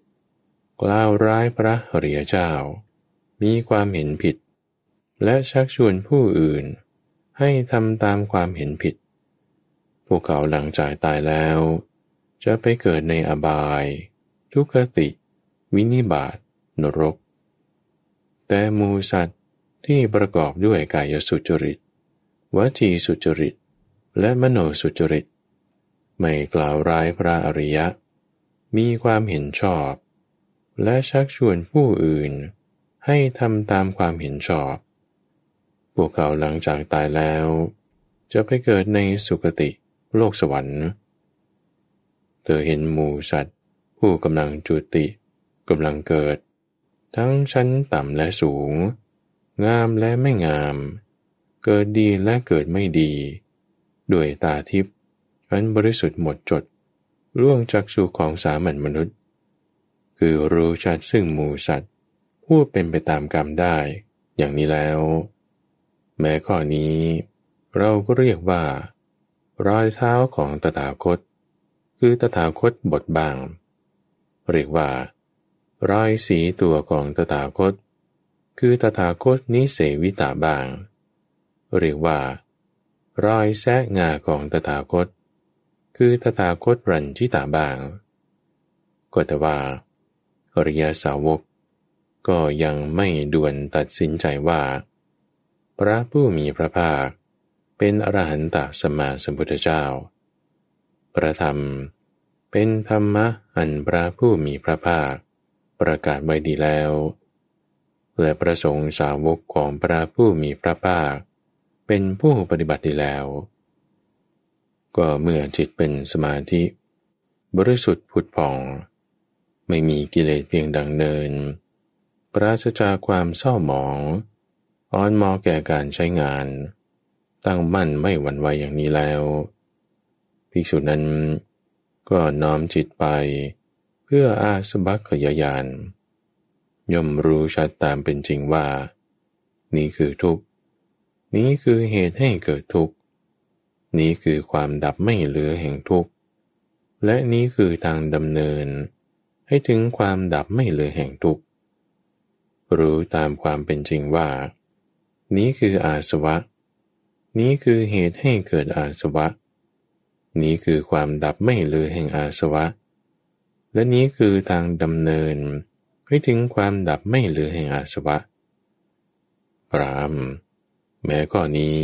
S1: กล่าวร้ายพระเรียเจ้ามีความเห็นผิด และชักชวนผู้อื่น ให้ทำตามความเห็นผิด พวกเขาหลังจากตายแล้ว จะไปเกิดในอบาย ทุกขติวินิบาตนรก แต่มูสัตว์ที่ประกอบด้วยกายสุจริตวจีสุจริต และมโนสุจริต ไม่กล่าวร้ายพระอริยะ มีความเห็นชอบ และชักชวนผู้อื่นให้ทำตามความเห็นชอบ พวกเขาหลังจากตายแล้ว จะไปเกิดในสุคติโลกสวรรค์ เธอเห็นหมูสัตว์ ผู้กำลังจุติ กำลังเกิด ทั้งชั้นต่ำและสูง งามและไม่งาม เกิดดีและเกิดไม่ดี ด้วยตาทิพย์อันบริสุทธิ์หมดจดล่วงจากสู่ของสามัญมนุษย์ คือรู้ชัดซึ่งหมูสัตวพูดเป็นไปตามกรรมได้อย่างนี้แล้ว แม้ข้อนี้ เราก็เรียกว่า รอยเท้าของตถาคต คือตถาคตบทบาง เรียกว่ารอยสีตัวของตถาคต คือตถาคตนิเสวิตาบาง เรียกว่า รอยแทะงาของตถาคต คือตถาคตรันชิตาบางก็แต่ว่าอริยสาวกก็ยังไม่ด่วนตัดสินใจว่า พระผู้มีพระภาค เป็นอรหันตสมมาสมพุทธเจ้าประธรรมเป็นธรรมะอันพระผู้มีพระภาค ประกาศไว้ดีแล้วและประสงค์สาวกของพระผู้มีพระภาค เป็นผู้ปฏิบัติดีแล้ว ก็เมื่อจิตเป็นสมาธิ บริสุทธิ์ผุดผ่อง ไม่มีกิเลสเพียงดังเนินปราศจากความเศร้าหมอง อ่อนมอแก่การใช้งาน ตั้งมั่นไม่หวั่นไหวอย่างนี้แล้วภิกษุนั้นก็น้อมจิตไปเพื่ออาสบักขยายานย่อมรู้ชัดตามเป็นจริงว่า นี่คือทุกข์นี้คือเหตุให้เกิดทุกข์นี้คือความดับไม่เหลือแห่งทุกข์และนี้คือทางดำเนินให้ถึงความดับไม่เหลือแห่งทุกข์รู้ตามความเป็นจริงว่านี้คืออาสวะ นี้คือเหตุให้เกิดอาสวะ นี้คือความดับไม่เลือแห่งอาสวะ และนี้คือทางดำเนินให้ถึงความดับไม่เลือแห่งอาสวะพรามแม้ก้อนี้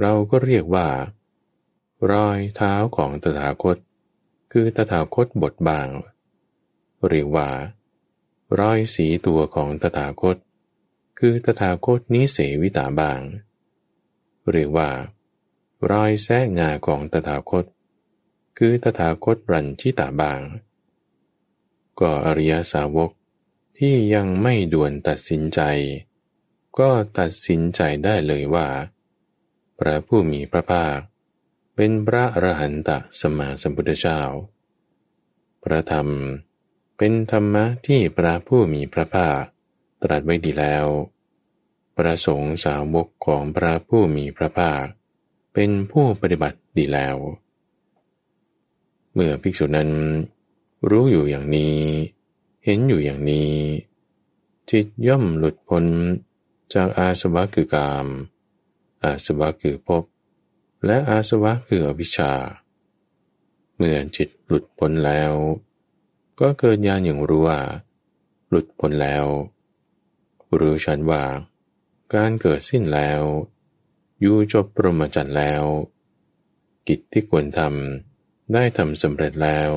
S1: เราก็เรียกว่า รอยเท้าของตถาคต คือตถาคตบทบางเรียกว่าร้อยสีตัวของตถาคต คือตถาคตนิเสวิตาบางเรียกว่า รอยแท้งาของตถาคต คือตถาคตรันชิตาบาง ก็อริยสาวกที่ยังไม่ด่วนตัดสินใจ ก็ตัดสินใจได้เลยว่า พระผู้มีพระภาค เป็นพระอรหันตสมาสมพุทธเจ้าพระธรรมเป็นธรรมะที่พระผู้มีพระภาค ตรัสไว้ดีแล้ว ประสงค์สาวกของพระผู้มีพระภาค เป็นผู้ปฏิบัติดีแล้ว เมื่อภิกษุนั้นรู้อยู่อย่างนี้ เห็นอยู่อย่างนี้ จิตย่อมหลุดพ้นจากอาสวะคือกาม อาสวะคือภพและอาสวะคืออวิชชาเมื่อจิตหลุดพ้นแล้วก็เกิดญาณอย่างรู้ว่า หลุดพ้นแล้วรู้ชันว่าการเกิดสิ้นแล้วอยู่จบปรมจันทร์แล้ว กิจที่ควรทำได้ทำสำเร็จแล้ว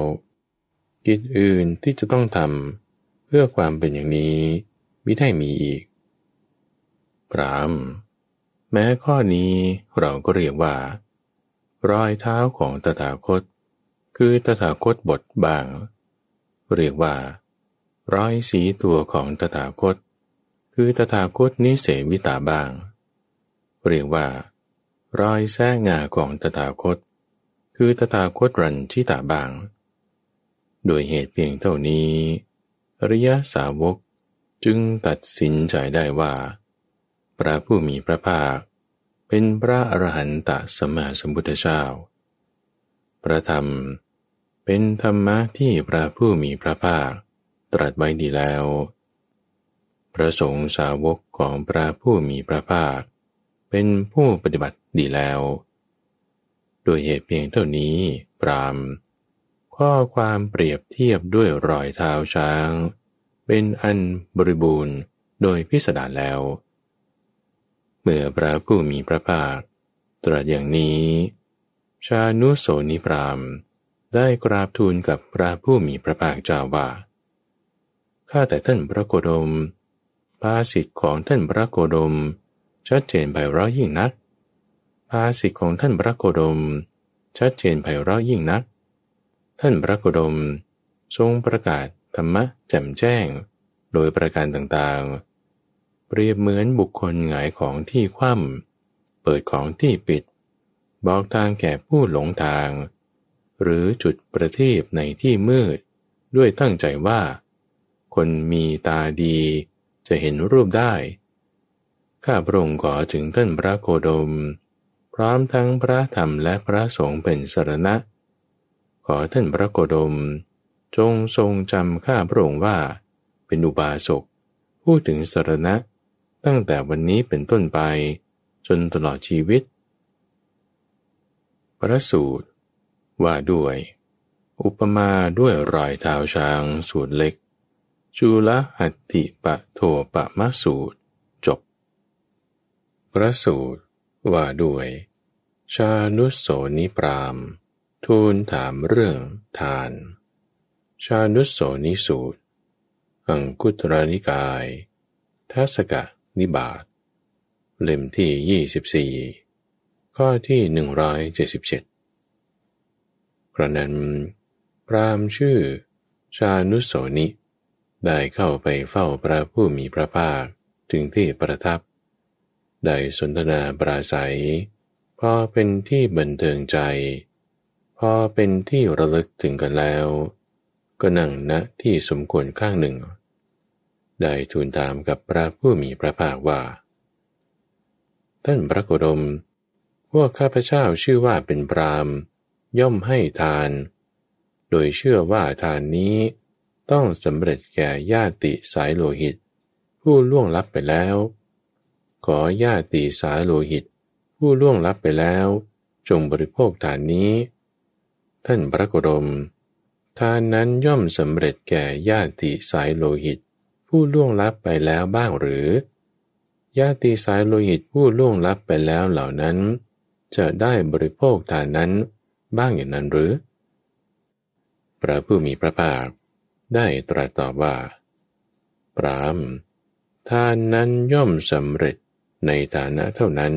S1: กิจอื่นที่จะต้องทำเพื่อความเป็นอย่างนี้ไม่ได้มีอีก พรามแม้ข้อนี้เราก็เรียกว่า รอยเท้าของตถาคต คือตถาคตบทบางเรียกว่า ร้อยสีตัวของตถาคต คือตถาคตนิเสวิตาบ้างเรียกว่า ร้อยแท้งาของตถาคต คือตถาคตรันชิตาบ้างโดยเหตุเพียงเท่านี้อริยสาวกจึงตัดสินใจได้ว่า พระผู้มีพระภาค เป็นพระอรหันตสัมมาสัมพุทธเจ้า พระธรรมเป็นธรรมะที่พระผู้มีพระภาค ตรัสไว้ดีแล้ว พระสงฆ์สาวกของพระผู้มีพระภาค เป็นผู้ปฏิบัติดีแล้ว โดยเหตุเพียงเท่านี้ปรามข้อความเปรียบเทียบด้วยรอยเท้าช้าง เป็นอันบริบูรณ์โดยพิสดารแล้ว เมื่อพระผู้มีพระภาค ตรัสอย่างนี้ ชานุโสนิพรามได้กราบทูลกับพระผู้มีพระภาคเจ้าว่า ข้าแต่ท่านพระโกดม ภาสิทธิ์ของท่านพระโกดม ชัดเจนไพเราะยิ่งนัก ภาสิทธิ์ของท่านพระโกดม ชัดเจนไพเราะยิ่งนัก ท่านพระโกดม ทรงประกาศธรรมะแจ่มแจ้ง โดยประการต่างๆ เปรียบเหมือนบุคคลหงายของที่คว่ำเปิดของที่ปิด บอกทางแก่ผู้หลงทางหรือจุดประทีปในที่มืด ด้วยตั้งใจว่า คนมีตาดีจะเห็นรูปได้ ข้าพระองค์ขอถึงท่านพระโคดม พร้อมทั้งพระธรรมและพระสงฆ์เป็นสรณะ ขอท่านพระโคดม จงทรงจำข้าพระองค์ว่า เป็นอุบาสกพูดถึงสรณะ ตั้งแต่วันนี้เป็นต้นไป จนตลอดชีวิตพระสูตรว่าด้วย อุปมาด้วยรอยเท้าช้างสูตรเล็กจุลหัตติปะโทปะมะสูตร จบ พระสูตร ว่าด้วย ชานุโสนิปรามทูลถามเรื่องทาน ชานุโสนิสูตร อังกุตรนิกายทัสกะนิบาต เล่มที่ 24 ข้อที่ 177คราะนั้นพรามชื่อ ชานุโสนิ ได้เข้าไปเฝ้าพระผู้มีพระภาคถึงที่ประทับได้สนทนาปราศัยพอเป็นที่บันเทิงใจพอเป็นที่ระลึกถึงกันแล้ว ก็นั่งณที่สมควรข้างหนึ่ง ได้ทูลตามกับพระผู้มีพระภาคว่า ท่านพระโกดมพวกข้าพเจ้าชื่อว่าเป็นปรามณย่อมให้ทาน โดยเชื่อว่าทานนี้ต้องสำเร็จแก่ญาติสายโลหิต ผู้ล่วงลับไปแล้ว ขอญาติสายโลหิต ผู้ล่วงลับไปแล้ว จงบริโภคทานนี้ ท่านพระกรมทานนั้นย่อมสำเร็จแก่ญาติสายโลหิต ผู้ล่วงลับไปแล้วบ้างหรือ ญาติสายโลหิตผู้ล่วงลับไปแล้วเหล่านั้น จะได้บริโภคทานนั้นบ้างอย่างนั้นหรือ พระผู้มีพระภาคได้ตรัสตอบว่า ปรามทานนั้นย่อมสำเร็จในฐานะเท่านั้น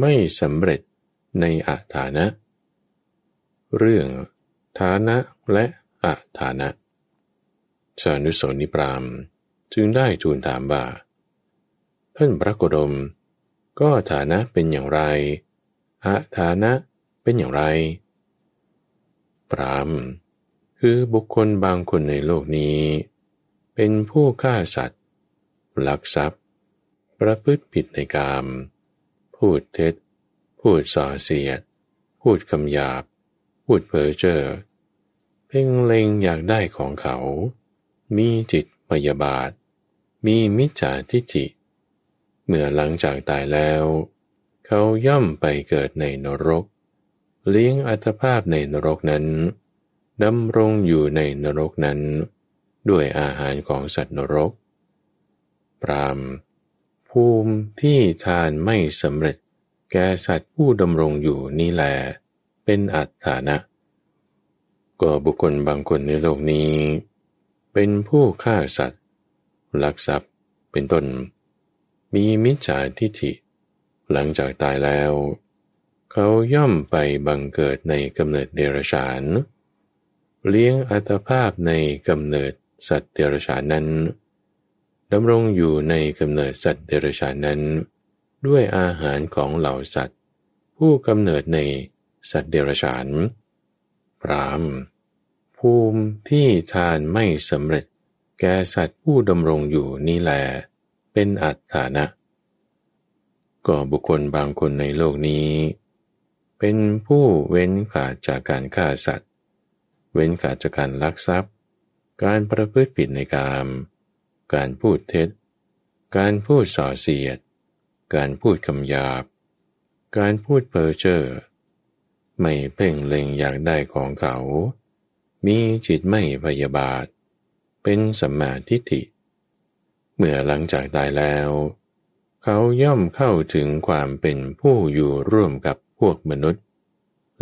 S1: ไม่สำเร็จในอาฐานะ เรื่อง ฐานะและอาฐานะชานุสนิปรามจึงได้ทูลถามว่า ท่านพระโกดมก็ฐานะเป็นอย่างไรอาฐานะเป็นอย่างไร ปราม คือบุคคลบางคนในโลกนี้ เป็นผู้ฆ่าสัตว์ ลักทรัพย์ ประพฤติผิดในกาม พูดเท็จ พูดส่อเสียด พูดคำหยาบ พูดเพ้อเจ้อ เพ่งเล็งอยากได้ของเขา มีจิตพยาบาท มีมิจฉาทิฏฐิเมื่อหลังจากตายแล้ว เขาย่อมไปเกิดในนรกเลี้ยงอัตภาพในนรกนั้น ดำรงอยู่ในนรกนั้น ด้วยอาหารของสัตว์นรก ปราม ภูมิที่ทานไม่สำเร็จแก่สัตว์ผู้ดำรงอยู่ นี่แหลเป็นอัตฐานะก็บุคคลบางคนในโลกนี้ เป็นผู้ฆ่าสัตว์ ลักทรัพย์เป็นต้น มีมิจฉาทิฐิ หลังจากตายแล้วเขาย่อมไปบังเกิดในกำเนิดเดรัจฉานเลี้ยงอัตภาพในกำเนิดสัตว์เดรัจฉานนั้นดำรงอยู่ในกำเนิดสัตว์เดรัจฉานนั้น ด้วยอาหารของเหล่าสัตว์ ผู้กำเนิดในสัตว์เดรัจฉานพรามภูมิที่ทานไม่สำเร็จแก่สัตว์ผู้ดำรงอยู่นี่แหลเป็นอัตฐานะ ก็บุคคลบางคนในโลกนี้เป็นผู้เว้นขาดจากการฆ่าสัตว์ เว้นขาดจากการลักทรัพย์ การประพฤติผิดในกามการพูดเท็จ การพูดส่อเสียด การพูดคำหยาบ การพูดเพ้อเจ้อไม่เพ่งเล็งอยากได้ของเขา มีจิตไม่พยาบาท เป็นสัมมาทิฏฐิ เมื่อหลังจากตายแล้ว เขาย่อมเข้าถึงความเป็นผู้อยู่ร่วมกับวกมนุษย์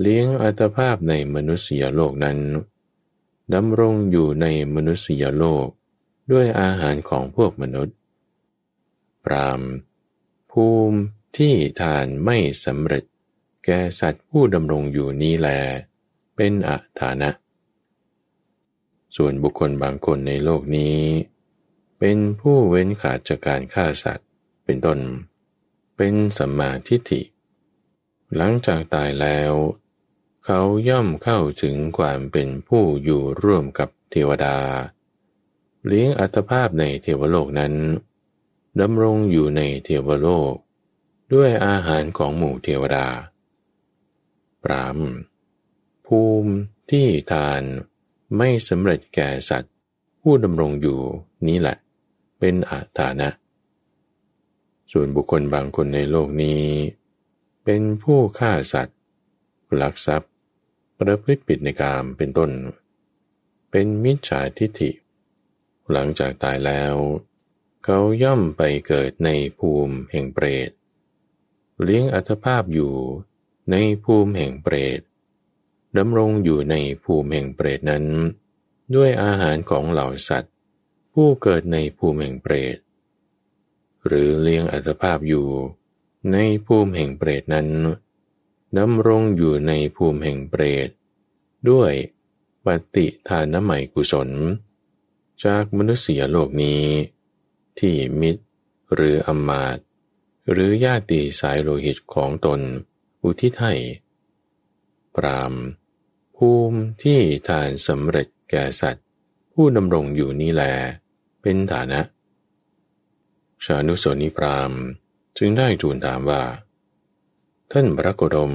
S1: เลี้ยงอัตภาพในมนุษยโลกนั้น ดำรงอยู่ในมนุษยโลกด้วยอาหารของพวกมนุษย์ปรามภูมิที่ทานไม่สำเร็จแก่สัตว์ผู้ดำรงอยู่นี้แล เป็นอัฐานะ ส่วนบุคคลบางคนในโลกนี้ เป็นผู้เว้นขาดจากการฆ่าสัตว์เป็นต้น เป็นสัมมาทิฏฐิหลังจากตายแล้ว เขาย่อมเข้าถึงความเป็นผู้อยู่ร่วมกับเทวดา เลี้ยงอัตภาพในเทวโลกนั้น ดำรงอยู่ในเทวโลก ด้วยอาหารของหมู่เทวดา ปรามภูมิที่ทานไม่สำเร็จแก่สัตว์ผู้ดำรงอยู่นี้แหละ เป็นอาตานะ ส่วนบุคคลบางคนในโลกนี้เป็นผู้ฆ่าสัตว์ลักทรัพย์ ประพฤติผิดในกรรมเป็นต้น เป็นมิจฉาทิฏฐิ หลังจากตายแล้ว เขาย่อมไปเกิดในภูมิแห่งเปรตเลี้ยงอัตภาพอยู่ในภูมิแห่งเปรตดำรงอยู่ในภูมิแห่งเปรตนั้น ด้วยอาหารของเหล่าสัตว์ ผู้เกิดในภูมิแห่งเปรตหรือเลี้ยงอัตภาพอยู่ในภูมิแห่งเปรตนั้นดำรงอยู่ในภูมิแห่งเปรต ด้วยปฏิทานะใหม่กุศล จากมนุษยโลกนี้ ที่มิตรหรืออมาตหรือญาติสายโลหิตของตนอุทิศให้ปราม ภูมิที่ทานสำเร็จแก่สัตว์ ผู้ดำรงอยู่นี้แล เป็นฐานะชานุสนิปรามจึงได้ทูลถามว่าท่านพระโกดม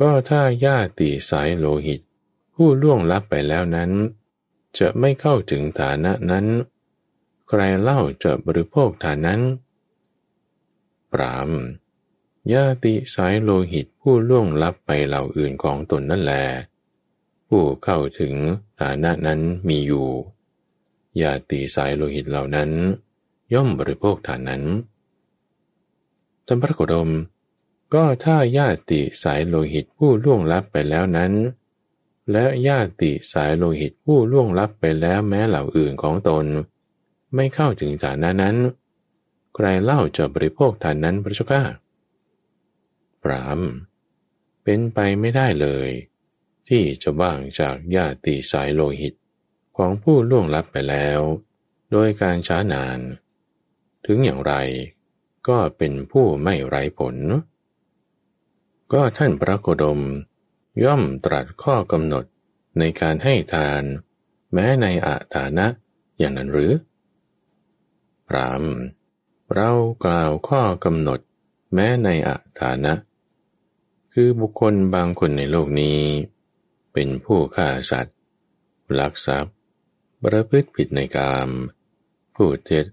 S1: ก็ถ้าญาติสายโลหิต ผู้ล่วงลับไปแล้วนั้น จะไม่เข้าถึงฐานะนั้น ใครเล่าจะบริโภคฐานนั้น ปรามญาติสายโลหิตผู้ล่วงลับไปเหล่าอื่นของตนนั่นแล ผู้เข้าถึงฐานะนั้นมีอยู่ญาติสายโลหิตเหล่านั้น ย่อมบริโภคฐานนั้นท่านพระโคดม ก็ถ้าญาติสายโลหิตผู้ล่วงลับไปแล้วนั้น และญาติสายโลหิตผู้ล่วงลับไปแล้วแม้เหล่าอื่นของตน ไม่เข้าถึงฐานะนั้น ใครเล่าจะบริโภคฐานนั้นพระชก้า้าปรามเป็นไปไม่ได้เลย ที่จะว่างจากญาติสายโลหิตของผู้ล่วงลับไปแล้ว โดยการช้านาน ถึงอย่างไรก็เป็นผู้ไม่ไร้ผล ก็ท่านพระโคดม ย่อมตรัสข้อกำหนดในการให้ทาน แม้ในอาฐานะ อย่างนั้นหรือ พรามเรากล่าวข้อกำหนดแม้ในอาฐานะ คือบุคคลบางคนในโลกนี้ เป็นผู้ฆ่าสัตว์ลักทรัพย์ประพฤติผิดในกามพูดเท็จ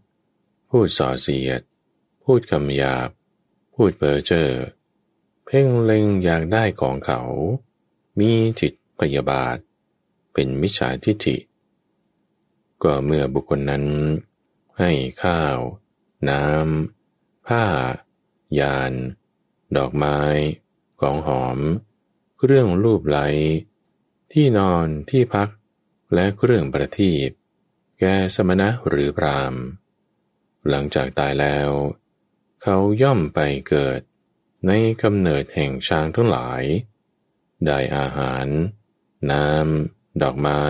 S1: พูดส่อเสียดพูดคำหยาบ พูดเบรอเจรอเพ่งเล็งอยากได้ของเขา มีจิตพยาบาทเป็นมิจฉาทิฏฐิก็เมื่อบุคคลนั้น ให้ข้าว น้ำผ้า ยาน ดอกไม้ ของหอม เครื่องรูปไหล ที่นอนที่พักและเครื่องประทีปแก่สมณะหรือพรามหลังจากตายแล้วเขาย่อมไปเกิดในกำเนิดแห่งช้างทั้งหลาย ได้อาหาร น้ำ ดอกไม้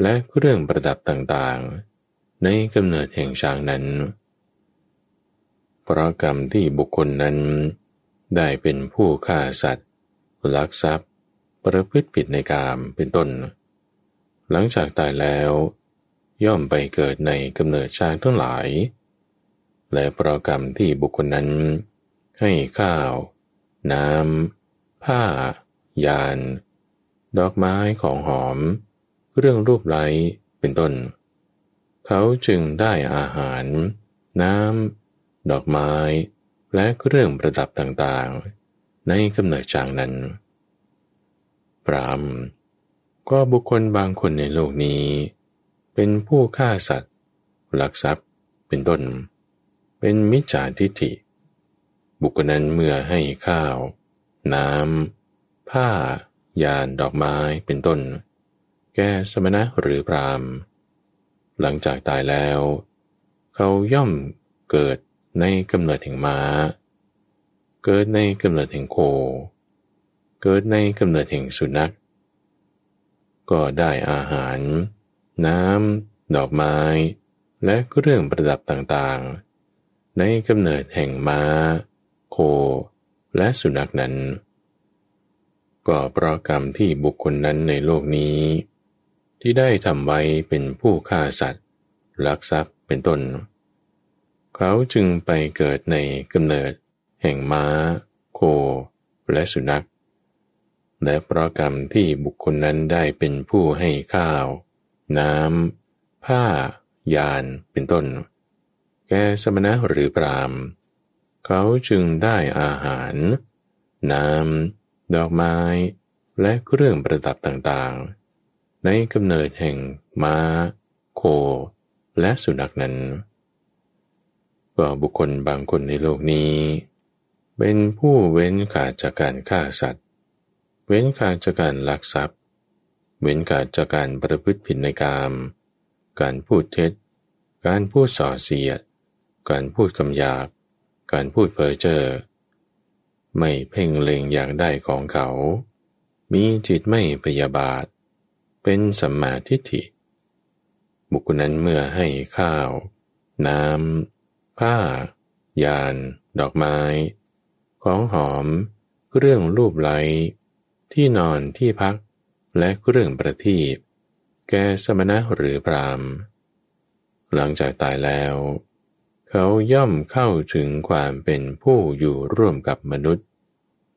S1: และเครื่องประดับต่างๆ ในกำเนิดแห่งช้างนั้นเพราะกรรมที่บุคคลนั้น ได้เป็นผู้ฆ่าสัตว์ลักทรัพย์ ประพฤติผิดในกามเป็นต้น หลังจากตายแล้ว ย่อมไปเกิดในกำเนิดช้างทั้งหลายและเพราะกรรมที่บุคคลนั้น ให้ข้าว น้ำผ้า ยาน ดอกไม้ของหอม เรื่องรูปไร้เป็นต้น เขาจึงได้อาหาร น้ำดอกไม้ และเรื่องประดับต่างๆ ในกำเนิดจางนั้นปรามก็บุคคลบางคนในโลกนี้ เป็นผู้ฆ่าสัตว์ ลักทรัพย์เป็นต้นเป็นมิจฉาทิฏฐิ บุคคลนั้นเมื่อให้ข้าว น้ำ ผ้า ยานดอกไม้ เป็นต้น แก่สมณะหรือพรามหลังจากตายแล้ว เขาย่อมเกิดในกำเนิดแห่งมา้า เกิดในกำเนิดแห่งโค เกิดในกำเนิดแห่งสุนัข ก็ได้อาหาร น้ำ ดอกไม้ และเครื่องประดับต่างๆในกำเนิดแห่งมา้า โค และสุนัขนั้น ก็เพราะกรรมที่บุคคลนั้นในโลกนี้ ที่ได้ทำไว้เป็นผู้ฆ่าสัตว์ ลักทรัพย์เป็นต้น เขาจึงไปเกิดในกำเนิด แห่งมา้า โค และสุนัขและเพราะกรรมที่บุคคลนั้นได้เป็นผู้ให้ข้าว น้ำ ผ้ายานเป็นต้นเแก่สมณะหรือปราม เขาจึงได้อาหาร น้ำ ดอกไม้ และเครื่องประดับต่างๆ ในกำเนิดแห่งมา้า โค และสุนัขนั้นก็บุคคลบางคนในโลกนี้ เป็นผู้เว้นขาดจากการฆ่าสัตว์ เว้นขาดจากการลักทรัพย์เว้นขาดจากการประพฤติผิดในกาม การพูดเท็จ การพูดส่อเสียดการพูดคำหยาบการพูดเพ้อเจ้อไม่เพ่งเล็งอยากได้ของเขา มีจิตไม่พยาบาท เป็นสัมมาทิฏฐิ บุคคลนั้นเมื่อให้ข้าว น้ำ ผ้า ยาน ดอกไม้ ของหอมเรื่องรูปไหล ที่นอนที่พัก และเรื่องประทีปแก่สมณะหรือพรามหลังจากตายแล้วเขาย่อมเข้าถึงความเป็นผู้อยู่ร่วมกับมนุษย์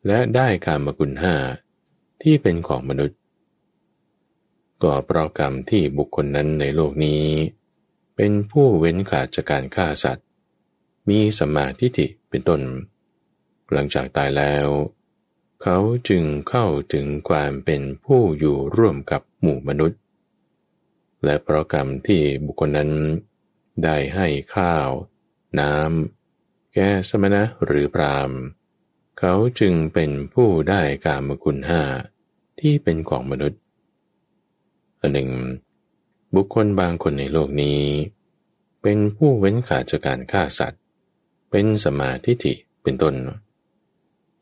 S1: และได้การมกุณห้าที่เป็นของมนุษย์ก็เพราะกรรมที่บุคคลนั้นในโลกนี้ เป็นผู้เว้นขาดจากการฆ่าสัตว์ มีสมาธิิเป็นต้นหลังจากตายแล้ว เขาจึงเข้าถึงความเป็นผู้อยู่ร่วมกับหมู่มนุษย์ และเพราะกรรมที่บุคคลนั้นได้ให้ข้าวน้ำแก่สมณะหรือพรามเขาจึงเป็นผู้ได้กามคุณห้า ที่เป็นของมนุษย์อันหนึ่ง บุคคลบางคนในโลกนี้ เป็นผู้เว้นขาดจากการฆ่าสัตว์ เป็นสมาธิฐิเป็นต้น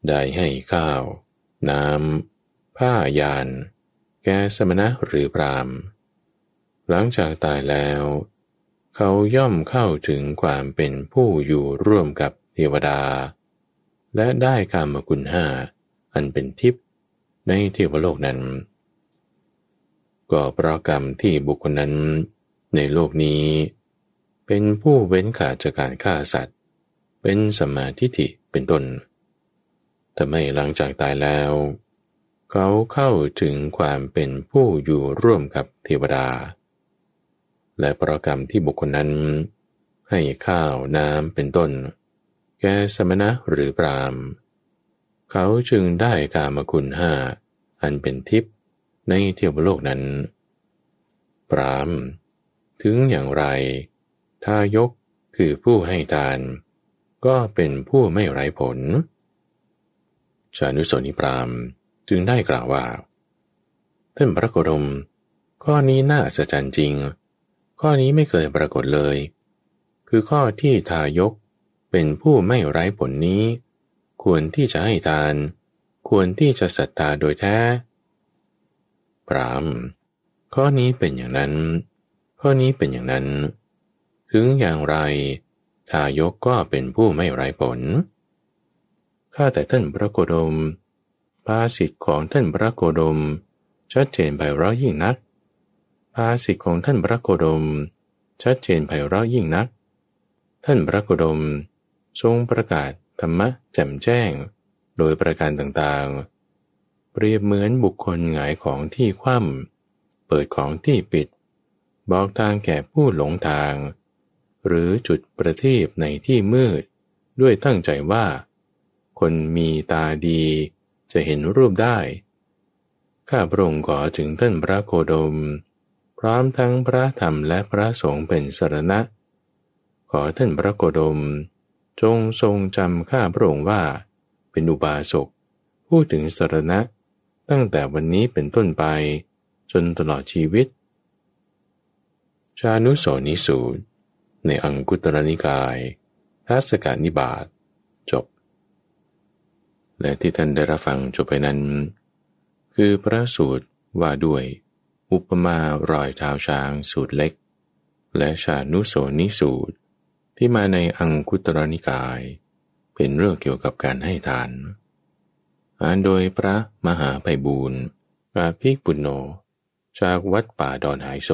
S1: ได้ให้ข้าว น้ำผ้ายาน แก่สมณะหรือพรามหลังจากตายแล้วเขาย่อมเข้าถึงความเป็นผู้อยู่ร่วมกับเทวดา และได้กามคุณห้าอันเป็นทิพย์ในเทวโลกนั้นก็เพราะกรรมที่บุคคลนั้นในโลกนี้ เป็นผู้เว้นขาดจากการฆ่าสัตว์ เป็นสมาธิิเป็นต้นแต่ไม่หลังจากตายแล้วเขาเข้าถึงความเป็นผู้อยู่ร่วมกับเทวดาและปรกรรมที่บุคคลนั้น ให้ข้าวน้ำเป็นต้น แก่สมณะหรือปรามเขาจึงได้กามคุณห้า อันเป็นทิพย์ในเทวโลกนั้น ปรามถึงอย่างไร ถ้ายกคือผู้ให้ทาน ก็เป็นผู้ไม่ไร้ผลชานุสนิปรามจึงได้กล่าวว่าท่านพระโกดมข้อนี้น่าสะใจจริงข้อนี้ไม่เคยปรากฏเลย คือข้อที่ทายกเป็นผู้ไม่ไร้ผลนี้ ควรที่จะให้ทาน ควรที่จะศรัทธาโดยแท้ ปรามข้อนี้เป็นอย่างนั้น ข้อนี้เป็นอย่างนั้น ถึงอย่างไร ทายกก็เป็นผู้ไม่ไร้ผลข้าแต่ท่านพระโกดม ภาสิทธิ์ของท่านพระโกดมชัดเจนไปร้อยิ่งนักภาษิตของท่านพระโคดม ชัดเจนไพเราะยิ่งนัก ท่านพระโคดม ทรงประกาศธรรมะแจ่มแจ้ง โดยประการต่างๆ เปรียบเหมือนบุคคลหงายของที่คว่ำเปิดของที่ปิด บอกทางแก่ผู้หลงทาง หรือจุดประทีปในที่มืดด้วยตั้งใจว่า คนมีตาดีจะเห็นรูปได้ ข้าพระองค์ขอถึงท่านพระโคดมพร้อมทั้งพระธรรมและพระสงฆ์เป็นสรณะ ขอท่านพระโกดม จงทรงจำข้าพระองค์ว่า เป็นอุบาสก พูดถึงสรณะตั้งแต่วันนี้เป็นต้นไป จนตลอดชีวิต ชานุโสนิสูตร ในอังกุตรนิกาย ทัศกานิบาตจบ และที่ท่านได้รับฟังจบไปนั้น คือพระสูตรว่าด้วยอุปมารอยเท้าช้างสูตรเล็ก และชานุโสนิสูตรที่มาในอังคุตรนิกาย เป็นเรื่องเกี่ยวกับการให้ทานอ่านโดยพระมหาไพบูรณ์อาภิปุณโญจากวัดป่าดอนหายโศ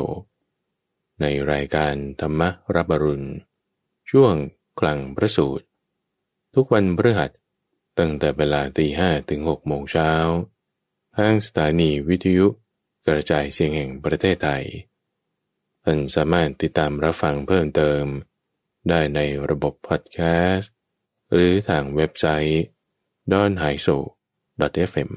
S1: ในรายการธรรมรับรุณช่วงกลางพระสูตรทุกวันพฤหัสตั้งแต่เวลาตีห้ถึงหกโมงเช้าทางสถานีวิทยุกระจายเสียงแห่งประเทศไทย ท่านสามารถติดตามรับฟังเพิ่มเติม ได้ในระบบพอดแคสต์ หรือทางเว็บไซต์ d o n h a i s o fm